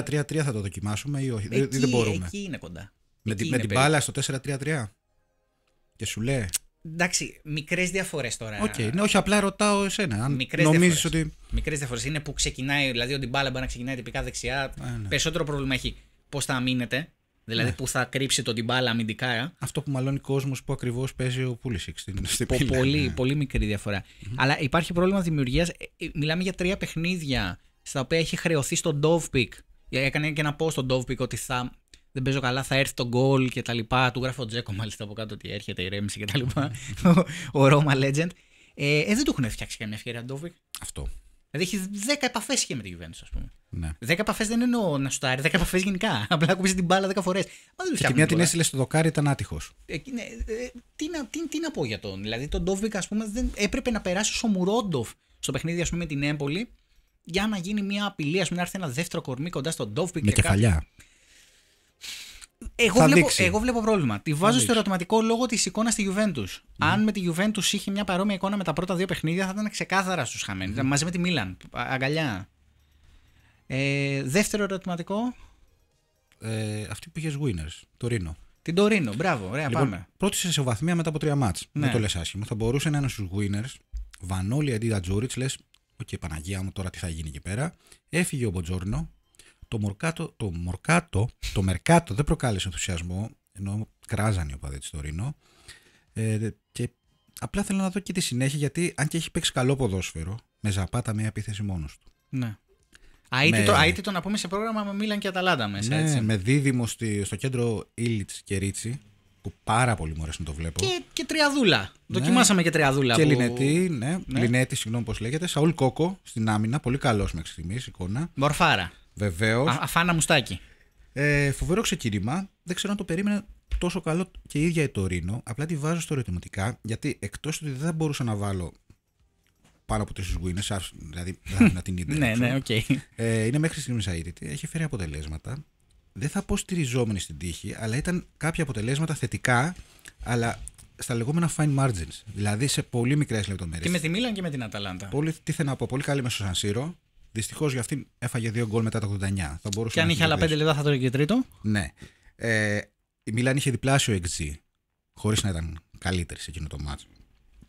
4-3-3 θα το δοκιμάσουμε ή όχι. Εκεί, δεν μπορούμε. Εκεί είναι κοντά. Με, εκεί με είναι την μπάλα στο 4-3-3. Και σου λέει. Εντάξει, μικρές διαφορές τώρα. Okay. Ναι, όχι, απλά ρωτάω εσένα. Αν μικρές νομίζεις ότι. Μικρές διαφορές. Είναι που ξεκινάει, δηλαδή ότι η μπάλα μπορεί να ξεκινάει τυπικά δεξιά. Ε, ναι. Περισσότερο πρόβλημα έχει πώς θα μείνετε. Δηλαδή ναι. που θα κρύψει τον μπάλα αμυντικά. Αυτό που μαλώνει κόσμος που ακριβώς παίζει ο Πούλησικ στην πόλη. Πολύ, ναι. πολύ μικρή διαφορά. Mm-hmm. Αλλά υπάρχει πρόβλημα δημιουργίας. Ε, ε, μιλάμε για τρία παιχνίδια στα οποία έχει χρεωθεί στον Ντόβπικ. Έκανε και ένα πω στον Ντόβπικ ότι θα δεν παίζω καλά, θα έρθει το γκολ και τα λοιπά. Του γράφω Τζέκο μάλιστα από κάτω ότι έρχεται η ρέμιση και τα λοιπά. ο, ο Roma Legend. Ε, ε δεν του έχουν φτιάξει καμία ευκαιρία Ντόβικ. Αυτό. Δηλαδή έχεις 10 επαφέ και με τη Γιουβέντου, ας πούμε. Ναι. 10 επαφές δεν εννοώ να σου τάρει, 10 επαφές γενικά. Απλά ακούμπησε την μπάλα 10 φορέ. Και, και μια την έστειλε στο δοκάρι, ήταν άτυχος. Ε, ε, ναι, ε, τι, να, τι, τι, να πω για τον. Δηλαδή τον Ντόβικα, ας πούμε, δεν, έπρεπε να περάσει ο Μουρόντοφ στο παιχνίδι ας πούμε, με την Έμπολη για να γίνει μια απειλή, ας πούμε, να έρθει ένα δεύτερο κορμί κοντά στον ντοβικ. Με κεφαλιά. Εγώ, θα βλέπω, εγώ βλέπω πρόβλημα. Τη βάζω στο ερωτηματικό λόγω της εικόνας στη Γιουβέντους. Mm. Αν με τη Γιουβέντους είχε μια παρόμοια εικόνα με τα πρώτα δύο παιχνίδια, θα ήταν ξεκάθαρα στους χαμένους. Mm. Μαζί με τη Μίλαν. Αγκαλιά. Ε, δεύτερο ερωτηματικό. Ε, αυτή που είχες Winners, το Ρήνο. Την Τωρίνο, μπράβο, ωραία, λοιπόν, πάμε. Πρώτη σε βαθμία μετά από τρία μάτ. Ναι. Δεν το λες άσχημο, Θα μπορούσε να είναι στους winners. Βανόλη αντί τα Τζούριτ, λες, οκ, okay, Παναγία μου, τώρα τι θα γίνει εκεί πέρα. Έφυγε ο Μποτζόρνο, το Μορκάτο, το Μορκάτο, το Μερκάτο δεν προκάλεσε ενθουσιασμό, ενώ κράζανε οι οπαδοί το. Ρήνο. Ε, και απλά θέλω να δω και τη συνέχεια, γιατί αν και έχει παίξει καλό ποδόσφαιρο, με ζαπάτα μια επίθεση μόνος του. Ναι. Αίτητο με... να πούμε σε πρόγραμμα με Μίλαν και Αταλάντα μέσα. Ναι, έτσι. με δίδυμο στη, στο κέντρο Ήλιτ και Ρίτσι, που πάρα πολύ μου αρέσει να το βλέπω. Και, και τριαδούλα. Ναι. Δοκιμάσαμε και τριαδούλα. Και που... Λινέτη, ναι. ναι. Λινέτη, συγγνώμη πώς λέγεται. Σαούλ Κόκο στην άμυνα, πολύ καλός μέχρι στιγμής εικόνα. Μορφάρα. Βεβαίως. Αφάνα μουστάκι. Ε, φοβερό ξεκίνημα. Δεν ξέρω αν το περίμενα τόσο καλό και η ίδια η Τωρίνο. Απλά τη βάζω στο ερωτηματικά γιατί εκτός ότι δεν μπορούσα να βάλω πάνω από τρει γουίνε, δηλαδή να την είδε. ναι, ναι, οκ. Ε, είναι μέχρι στιγμής αίτητη. Έχει φέρει αποτελέσματα. Δεν θα πω στηριζόμενη στην τύχη, αλλά ήταν κάποια αποτελέσματα θετικά, αλλά στα λεγόμενα fine margins. Δηλαδή σε πολύ μικρές λεπτομέρειες. Και με τη Μίλαν και με την Αταλάντα. Πολύ, τι θέλω να πω, πολύ καλή μέσω Σανσίρο. Δυστυχώς για αυτήν έφαγε δύο γκολ μετά το 89. Θα και αν είχε άλλα πέντε λεπτά θα το και τρίτο. Ναι. Ε, η Μιλάν είχε διπλάσιο XG, χωρίς να ήταν καλύτερη σε εκείνο το μάτσο.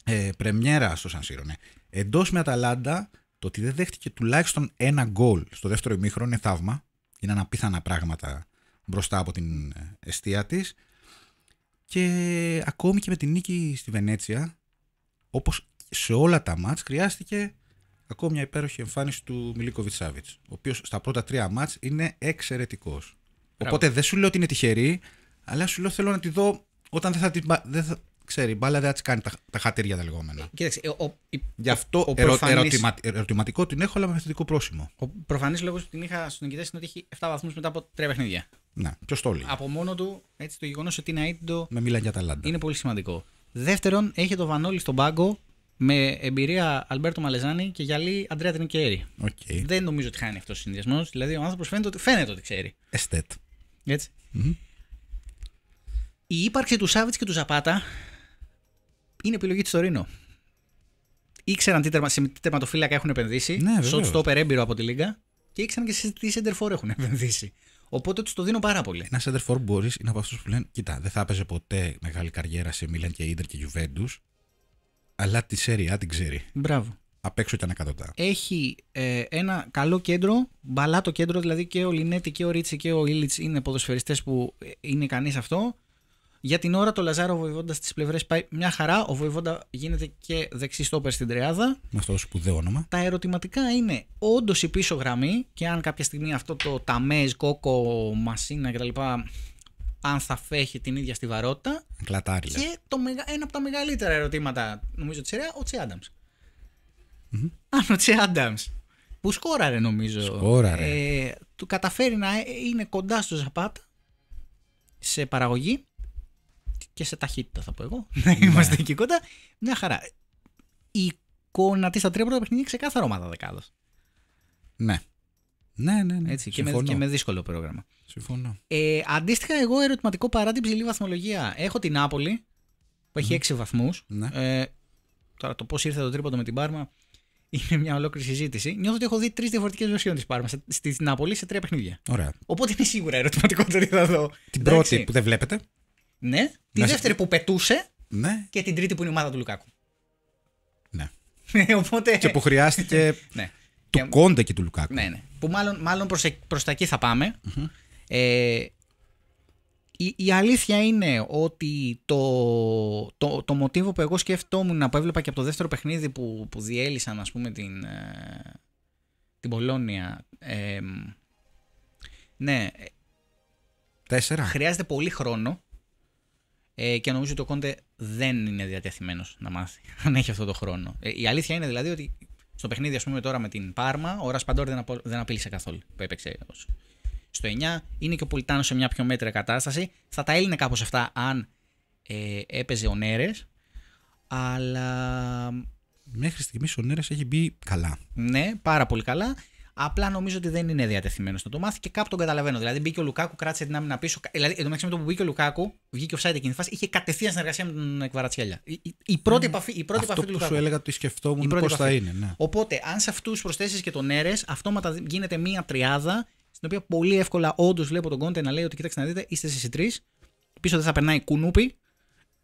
Ε, πρεμιέρα στο Σανσίρο, ναι. Εντός με Αταλάντα, το ότι δεν δέχτηκε τουλάχιστον ένα γκολ στο δεύτερο ημίχρονο είναι θαύμα. Είναι αναπίθανα πράγματα μπροστά από την αιστεία της. Και ακόμη και με την νίκη στη Βενέτσια, όπως σε όλα τα μάτς, χρειάστηκε Ακόμα μια υπέροχη εμφάνιση του Μιλίκοβιτ Σάβιτ, ο οποίος στα πρώτα τρία μάτ είναι εξαιρετικός. Οπότε δεν σου λέω ότι είναι τυχερή, αλλά σου λέω θέλω να τη δω όταν δεν θα την. Δεν θα... Ξέρει, η μπάλα δεν θα της κάνει τα, τα χατήρια τα λεγόμενα. Κοίταξε, ο, ο, Γι' αυτό ο, προφανής... ερωτημα, ερωτηματικό την έχω, αλλά με θετικό πρόσημο. Ο προφανής λόγος που την είχα στον νικητέ είναι ότι έχει 7 βαθμούς μετά από τρία παιχνίδια. Ναι, ποιος το λέει. Από μόνο του έτσι, το γεγονός ότι είναι αίτητο. Με μιλάνε για τα λάντα. Είναι πολύ σημαντικό. Δεύτερον, έχει το Βανόλη στον πάγκο με εμπειρία Αλμπέρτο Μαλεζάνη και γυαλί Αντρέα Τρινικέρη. Okay. Δεν νομίζω ότι χάνει αυτός ο συνδυασμός. Δηλαδή, ο άνθρωπος φαίνεται ότι, φαίνεται ότι ξέρει. Εστέτ. Έτσι. Mm-hmm. Η ύπαρξη του Σάβιτ και του Ζαπάτα είναι επιλογή της Τωρίνο. Ήξεραν τι τερμα, σε τι τερματοφύλακα έχουν επενδύσει. Ναι, Σοτ στόπερ έμπειρο από τη Λίγκα. Και ήξεραν και σε τι σεντερφόρ έχουν επενδύσει. Οπότε τους το δίνω πάρα πολύ. Ένα σεντερφόρ μπορείς είναι από αυτούς που λένε: Κοιτά, δεν θα έπαιζε ποτέ μεγάλη καριέρα σε Μίλαν και Ιντερ και Γιουβέντους αλλά τη σέρια την ξέρει. Μπράβο. Απ' έξω ήταν εκατοντά. Έχει ε, ένα καλό κέντρο, μπαλά το κέντρο, δηλαδή και ο Λινέτη και ο Ρίτσι και ο Ήλιτ είναι ποδοσφαιριστές που ε, είναι ικανοί σε αυτό. Για την ώρα το Λαζάρο Βοηβόντα τις πλευρές πάει μια χαρά. Ο Βοηβόντα γίνεται και δεξί στόπερ στην τριάδα. Με αυτό το σπουδαίο όνομα. Τα ερωτηματικά είναι όντως η πίσω γραμμή και αν κάποια στιγμή αυτό το ταμέζ, κόκο, μασίνα κτλ αν θα φέχει την ίδια στιβαρότητα. Κλατάρι. Και το, ένα από τα μεγαλύτερα ερωτήματα, νομίζω, της σειρά, ο Τσέ Άνταμ. Αν ο Τσέ Άνταμ, που σκόραρε νομίζω. Σκόραρε. Ε, του καταφέρει να ε, είναι κοντά στο Ζαπάτα σε παραγωγή και σε ταχύτητα, θα πω εγώ. Ναι. Να είμαστε εκεί κοντά. Μια χαρά. Η εικόνα της στα τρία πρώτα παιχνίδια είναι ξεκάθαρο ομάδα δεκάδος. Ναι. Ναι, ναι, ναι. Έτσι, και, με, δύσκολο πρόγραμμα. Συμφωνώ. Ε, αντίστοιχα, εγώ ερωτηματικό παρά την ψηλή βαθμολογία. Έχω την Νάπολη που έχει mm. 6 βαθμού. Ε, τώρα το πώς ήρθε το τρίποντο με την Πάρμα είναι μια ολόκληρη συζήτηση. Νιώθω ότι έχω δει τρεις διαφορετικές βερσιών της Πάρμας στη Νάπολη σε τρία παιχνίδια. Ωραία. Οπότε είναι σίγουρα ερωτηματικό το τι θα Την πρώτη που δεν βλέπετε. Ναι. Τη δεύτερη που πετούσε. Ναι. Και την τρίτη που είναι η ομάδα του Λουκάκου. Ναι. Ε, οπότε... Και που χρειάστηκε. ναι. Του Κόντε και του Λουκάκου. Ναι, ναι. Που μάλλον, μάλλον προς, προς τα εκεί θα παμε ε, η, η, αλήθεια είναι ότι το, το, το μοτίβο που εγώ σκεφτόμουν που έβλεπα και από το δεύτερο παιχνίδι που, που διέλυσαν ας πούμε την, ε, την Πολώνια ναι Τέσσερα. χρειάζεται πολύ χρόνο ε, και νομίζω ότι ο Κόντε δεν είναι διατεθειμένος να μάθει αν έχει αυτό το χρόνο. Ε, η αλήθεια είναι δηλαδή ότι στο παιχνίδι, ας πούμε, τώρα με την Πάρμα, ο Ρασπαντόρ δεν, απο... δεν απειλήσε καθόλου που έπαιξε Στο 9 είναι και ο Πολιτάνο σε μια πιο μέτρια κατάσταση. Θα τα έλυνε κάπως αυτά αν ε, έπαιζε ο Νέρες. Αλλά. Μέχρι στιγμής ο Νέρες έχει μπει καλά. Ναι, πάρα πολύ καλά. Απλά νομίζω ότι δεν είναι διατεθειμένος να το μάθει και κάπου τον καταλαβαίνω. Δηλαδή μπήκε ο Λουκάκου, κράτησε την άμυνα πίσω. Ε, δηλαδή εν με το που μπήκε ο Λουκάκου, βγήκε ο Σάιντε εκείνη τη φάση, είχε κατευθείαν συνεργασία με τον Κβαρατσχέλια. Ναι. Η, πρώτη επαφή, η πρώτη Αυτό που του Λουκάκου. σου έλεγα ότι σκεφτόμουν πώς θα είναι. Ναι. Οπότε, αν σε αυτούς προσθέσεις και τον Έρες, αυτόματα γίνεται μία τριάδα στην οποία πολύ εύκολα όντως βλέπω τον Κόντε να λέει ότι κοιτάξτε να δείτε, είστε εσείς τρεις. Πίσω δεν θα περνάει κουνούπι,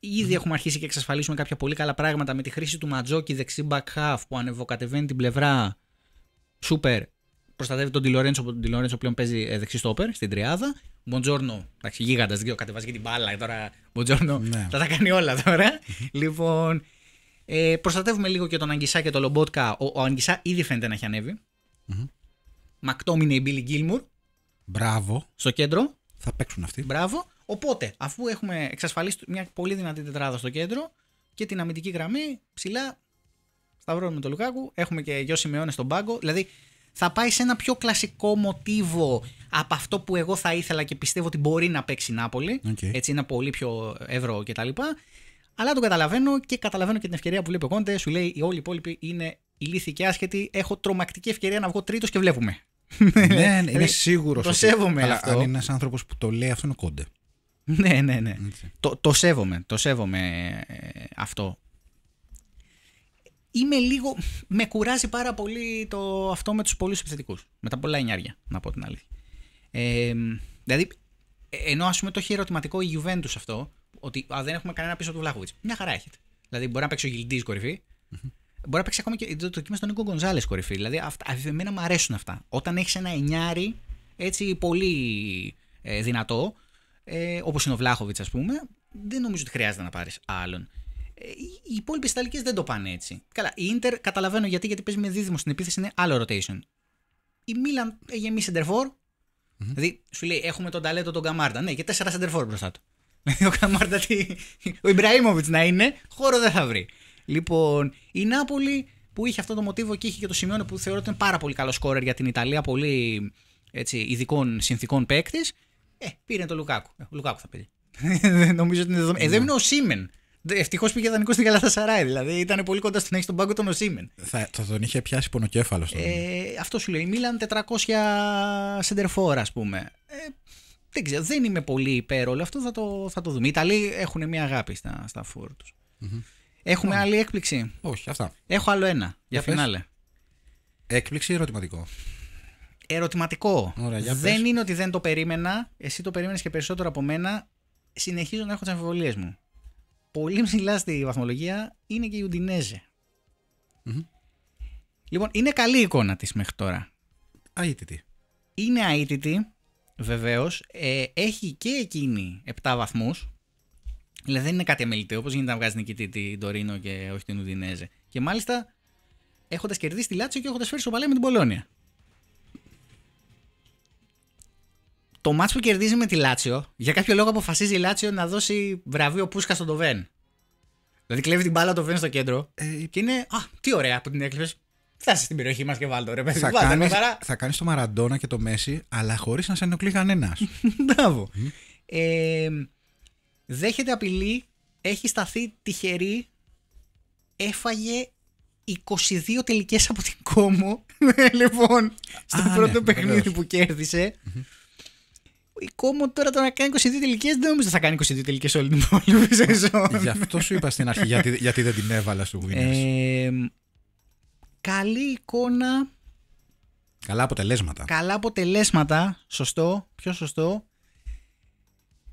Ήδη ναι. έχουμε αρχίσει και εξασφαλίσουμε κάποια πολύ καλά πράγματα με τη χρήση του Ματζόκη δεξί back half που ανεβοκατεβαίνει την πλευρά. Σούπερ προστατεύει τον Τιλορέντσο που τον Τιλορέντσο πλέον παίζει ε, δεξί όπερ στην τριάδα. Μοντζόρνο, εντάξει, γίγαντας, δύο κατεβάζει και την μπάλα. Τώρα Μοντζόρνο, ναι. θα τα κάνει όλα τώρα. λοιπόν, ε, προστατεύουμε λίγο και τον Αγγισά και τον Λομπότκα. Ο, ο Αγγισά ήδη φαίνεται να έχει ανέβει. Mm-hmm. Μακτόμινε η Μπίλι Γκίλμουρ. Μπράβο. Στο κέντρο. Θα παίξουν αυτοί. Μπράβο. Οπότε, αφού έχουμε εξασφαλίσει μια πολύ δυνατή τετράδα στο κέντρο και την αμυντική γραμμή ψηλά, σταυρώνουμε τον Λουκάκου. Έχουμε και γιο Σιμεώνε στον πάγκο. Δηλαδή, θα πάει σε ένα πιο κλασικό μοτίβο από αυτό που εγώ θα ήθελα και πιστεύω ότι μπορεί να παίξει η Νάπολη. Okay. Έτσι είναι πολύ πιο ευρώ κτλ. Αλλά τον καταλαβαίνω και καταλαβαίνω και την ευκαιρία που βλέπει ο Κόντε. Σου λέει: Οι όλοι οι υπόλοιποι είναι ηλίθιοι και άσχετοι. Έχω τρομακτική ευκαιρία να βγω τρίτος και βλέπουμε. ναι, ναι ε, είναι σίγουρο. Το σέβομαι αλλά αυτό. Αν είναι ένας άνθρωπος που το λέει, αυτό είναι ο Κόντε. ναι, ναι, ναι. Το, σέβομαι, το σέβομαι ε, αυτό είμαι λίγο. Με κουράζει πάρα πολύ το αυτό με τους πολλούς επιθετικούς. Με τα πολλά εννιάρια, να πω την αλήθεια. Ε, δηλαδή, ε, ενώ ας πούμε το έχει ερωτηματικό η Juventus αυτό, ότι α, δεν έχουμε κανένα πίσω του Βλάχοβιτ. Μια χαρά έχετε. Δηλαδή, μπορεί να παίξει ο Γιλντής κορυφή. Mm-hmm. Μπορεί να παίξει ακόμα και το, δοκίμα κύμα στον Νίκο Γκονζάλες κορυφή. Δηλαδή, αυτά, εμένα μου αρέσουν αυτά. Όταν έχεις ένα εννιάρι έτσι πολύ ε, δυνατό, ε, όπως είναι ο Βλάχοβιτ, ας πούμε, δεν νομίζω ότι χρειάζεται να πάρεις άλλον. Ε, οι υπόλοιπε Ιταλικέ δεν το πάνε έτσι. Καλά, η Ιντερ καταλαβαίνω γιατί, γιατί παίζει με δίδυμο στην επίθεση, είναι άλλο rotation. Η μιλαν εμεί γεμίσει σεντερφόρ. Mm-hmm. Δηλαδή σου λέει: Έχουμε τον ταλέντο τον Καμάρντα. Ναι, και τέσσερα σεντερφόρ μπροστά του. Δηλαδή ο Καμάρτα τι... ο Ιμπραήμοβιτ να είναι, χώρο δεν θα βρει. Λοιπόν, η Νάπολη που είχε αυτό το μοτίβο και είχε και το σημείο που θεωρώ ότι είναι πάρα πολύ καλό σκόρερ για την Ιταλία, πολύ έτσι, ειδικών συνθήκων παίκτης. Ε, πήρε τον Λουκάκου. Ε, Λουκάκου θα πει. Νομίζω ότι είναι δεδομένο. Εδώ ναι. είναι ο Σίμεν Ευτυχώς πήγε δανεικός στην Καλαθασαράη. Δηλαδή ήταν πολύ κοντά στην έχει τον πάγκο των Οσίμεν. Θα, τον είχε πιάσει πονοκέφαλος. Στον... Ε, αυτό σου λέει. Μίλαν 400 σεντερφόρ, ας πούμε. Ε, δεν δεν είμαι πολύ υπέρ όλο αυτό. Θα το, θα το δούμε. Οι Ιταλοί έχουν μια αγάπη στα, στα φόρ του. Mm-hmm. Έχουμε εχουμε Όχι, αυτά. Έχω άλλο ένα για, για φινάλε. Έκπληξη ή ερωτηματικό. Ερωτηματικό. δεν είναι ότι δεν το περίμενα. Εσύ το περίμενες και περισσότερο από μένα. Συνεχίζω να έχω τις αμφιβολίες μου πολύ ψηλά στη βαθμολογία είναι και η ουντινεζε Λοιπόν, είναι καλή η εικόνα της μέχρι τώρα. Αίτητη. Είναι αίτητη, βεβαίως. Ε, έχει και εκείνη 7 βαθμούς. Δηλαδή δεν είναι κάτι αμεληταίο, όπως γίνεται να βγάζει νικητή την Τωρίνο και όχι την Ουντινέζε. Και μάλιστα έχοντας κερδίσει τη λάτσο και έχοντας φέρει σοβαλέ με την Πολώνια. το μάτς που κερδίζει με τη Λάτσιο, για κάποιο λόγο αποφασίζει η Λάτσιο να δώσει βραβείο Πούσκα στον Τοβέν. Δηλαδή κλέβει την μπάλα το Βέν στο κέντρο ε, και είναι. Α, τι ωραία που την έκλεισε. Φτάσει στην περιοχή μας και βάλτε. ρε παιδί. Θα κάνει θα κάνεις το Μαραντόνα και το Μέση, αλλά χωρίς να σε ενοχλεί κανένας. Μπράβο. Ε, δέχεται απειλή, έχει σταθεί τυχερή, έφαγε 22 τελικές από την κόμμο. Ναι, λοιπόν, στο Ά, ναι, πρώτο ναι, παιχνίδι που κερδισε η Κόμο τώρα το να κάνει 22 τελικές δεν νομίζω ότι θα κάνει 22 τελικές όλη την πόλη ε, Γι' αυτό σου είπα στην αρχή γιατί, γιατί δεν την έβαλα στο Winners. καλή εικόνα. Καλά αποτελέσματα. Καλά αποτελέσματα. Σωστό. Πιο σωστό.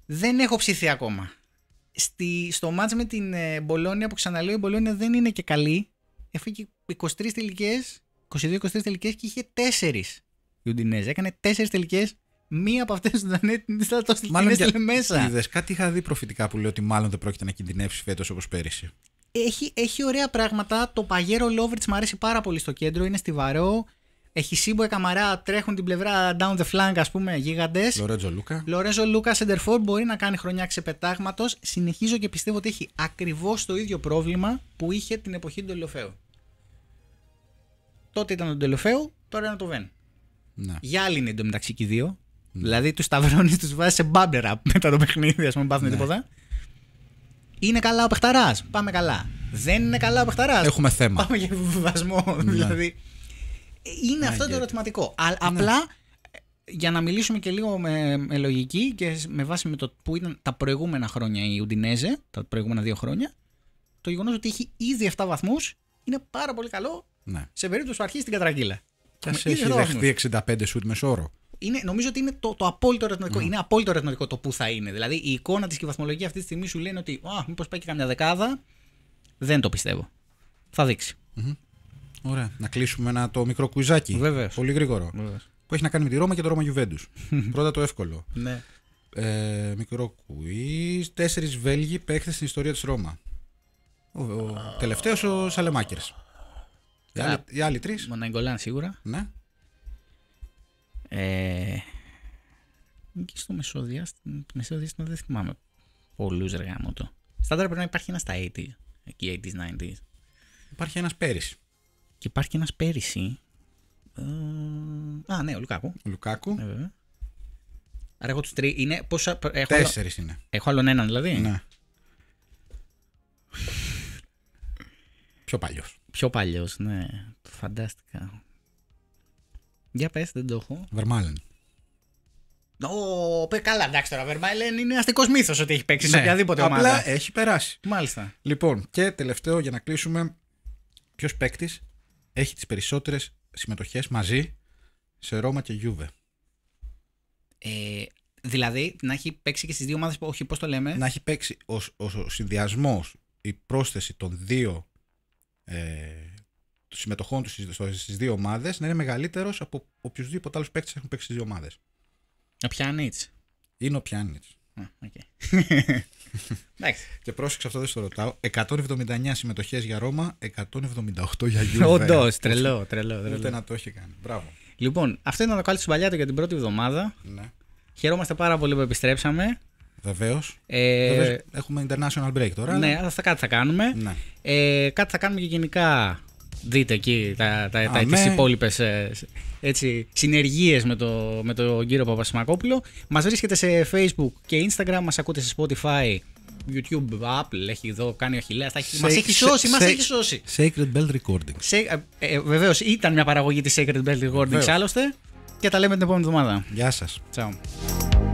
Δεν έχω ψηθεί ακόμα. Στη, στο μάτς με την ε, Μπολόνια που ξαναλέω η Μπολόνια δεν είναι και καλή. Έφυγε 23 τελικές, 22-23 τελικές και είχε 4 η Έκανε 4 τελικές μία από αυτές δεν Ντανέτη θα το στείλει για... μέσα. Είδες, κάτι είχα δει προφητικά που λέει ότι μάλλον δεν πρόκειται να κινδυνεύσει φέτος όπως πέρυσι. Έχει, έχει ωραία πράγματα. Το παγέρο Λόβριτ μου αρέσει πάρα πολύ στο κέντρο. Είναι στιβαρό. Έχει σύμποε καμαρά, τρέχουν την πλευρά down the flank, ας πούμε, γίγαντες. Λορέζο Λούκα. Λορέζο Λούκα, Σεντερφόρ, μπορεί να κάνει χρονιά ξεπετάγματος. Συνεχίζω και πιστεύω ότι έχει ακριβώς το ίδιο πρόβλημα που είχε την εποχή του Τελοφέου. Τότε ήταν τον Τελοφέου, τώρα είναι το Βεν. Ναι. το μεταξύ και οι δύο. Ναι. Δηλαδή τους σταυρώνεις, τους βάζεις σε μπάμπερα μετά το παιχνίδι, ας πούμε, πάθουν ναι. τίποτα. Είναι καλά ο παιχταράς. Πάμε καλά. Δεν είναι καλά ο παιχταράς. Έχουμε θέμα. Πάμε για βιβασμό. Ναι. Δηλαδή. Είναι αυτό το ερωτηματικό. Απλά για να μιλήσουμε και λίγο με, με, λογική και με βάση με το που ήταν τα προηγούμενα χρόνια η Ουντινέζε, τα προηγούμενα δύο χρόνια, το γεγονός ότι έχει ήδη 7 βαθμούς είναι πάρα πολύ καλό ναι. σε περίπτωση που αρχίσει την κατραγγείλα. Και ας έχει δεχτεί 65 σουτ μεσόωρο είναι, νομίζω ότι είναι το, το απόλυτο ερωτηματικό. Ναι. Είναι απόλυτο ερωτηματικό το πού θα είναι. Δηλαδή η εικόνα της και η βαθμολογία αυτή τη στιγμή σου λένε ότι μήπως πάει και καμιά δεκάδα. Δεν το πιστεύω. Θα δείξει. Ωραία. Να κλείσουμε ένα το μικρό κουιζάκι. Πολύ γρήγορο. Βεβαίως. Που έχει να κάνει με τη Ρώμα και το Ρώμα Γιουβέντους. Πρώτα το εύκολο. Ναι. Ε, μικρό κουίζ. Τέσσερις Βέλγοι παίχτες στην ιστορία της Ρώμα. Ο, ο τελευταίος ο Σαλεμάκερ. Οι άλλοι, άλλοι τρεις. Μοναγκολάν σίγουρα. Ναι. Ε, και στο μεσοδιάστημα, δεν θυμάμαι πολλούς ρε γάμο το. Στάνταρ πρέπει να υπάρχει ένας στα 80's, εκει 80's, 90's. υπαρχει ένας πέρυσι. Και υπάρχει και ένας πέρυσι. Ε, α, ναι, ο Λουκάκου. Ο Λουκάκου. Ε, βέβαια. Άρα έχω τους τρεις. Είναι, πόσα, ε, έχω Τέσσερις άλλο, είναι. Έχω άλλον έναν δηλαδή. Ναι. Πιο παλιός. Πιο παλιός, ναι. Φαντάστηκα. Για πες, δεν το έχω. Βερμάλεν. Ω, καλά, εντάξει τώρα. Βερμάλεν είναι αστικός μύθος ότι έχει παίξει σε ναι, οποιαδήποτε απλά ομάδα. Απλά έχει περάσει. Μάλιστα. Λοιπόν, και τελευταίο για να κλείσουμε. Ποιος παίκτης έχει τις περισσότερες συμμετοχές μαζί σε Ρώμα και Γιούβε. Ε, δηλαδή να έχει παίξει και στις δύο ομάδες. Όχι, πώς το λέμε. Να έχει παίξει ο, συνδυασμός, η πρόσθεση των δύο ε, των συμμετοχών τους στις δύο ομάδες να είναι μεγαλύτερος από οποιοδήποτε άλλο παίκτη έχουν παίξει στις δύο ομάδες. Ο Πιάνιτ. Είναι ο Πιάνιτ. Okay. και πρόσεξε αυτό, δεν στο ρωτάω. 179 συμμετοχές για Ρώμα, 178 για Γιούβε. Όντω, τρελό, τρελό, τρελό. Ούτε να το έχει κάνει. Μπράβο. Λοιπόν, αυτό ήταν το κάλυψη του για την πρώτη εβδομάδα. Ναι. Χαιρόμαστε πάρα πολύ που επιστρέψαμε. Βεβαίως. Ε... Έχουμε international break τώρα. Ναι, αλλά... θα, κάτι θα κάνουμε. Ναι. Ε, κάτι θα κάνουμε και γενικά δείτε εκεί τα, τα, τα, τις υπόλοιπες ε, έτσι, συνεργίες με, το, με τον κύριο Παπασημακόπουλο. Μας βρίσκεται σε facebook και instagram, μας ακούτε σε spotify, YouTube, Apple, έχει εδώ κάνει ο Αχιλέας. Μας έχει σώσει, μας έχει σώσει. Sacred Bell Recording. Σε, ε, ε, βεβαίως ήταν μια παραγωγή της Sacred Bell Recording, άλλωστε. Και τα λέμε την επόμενη εβδομάδα. Γεια σας. Ciao.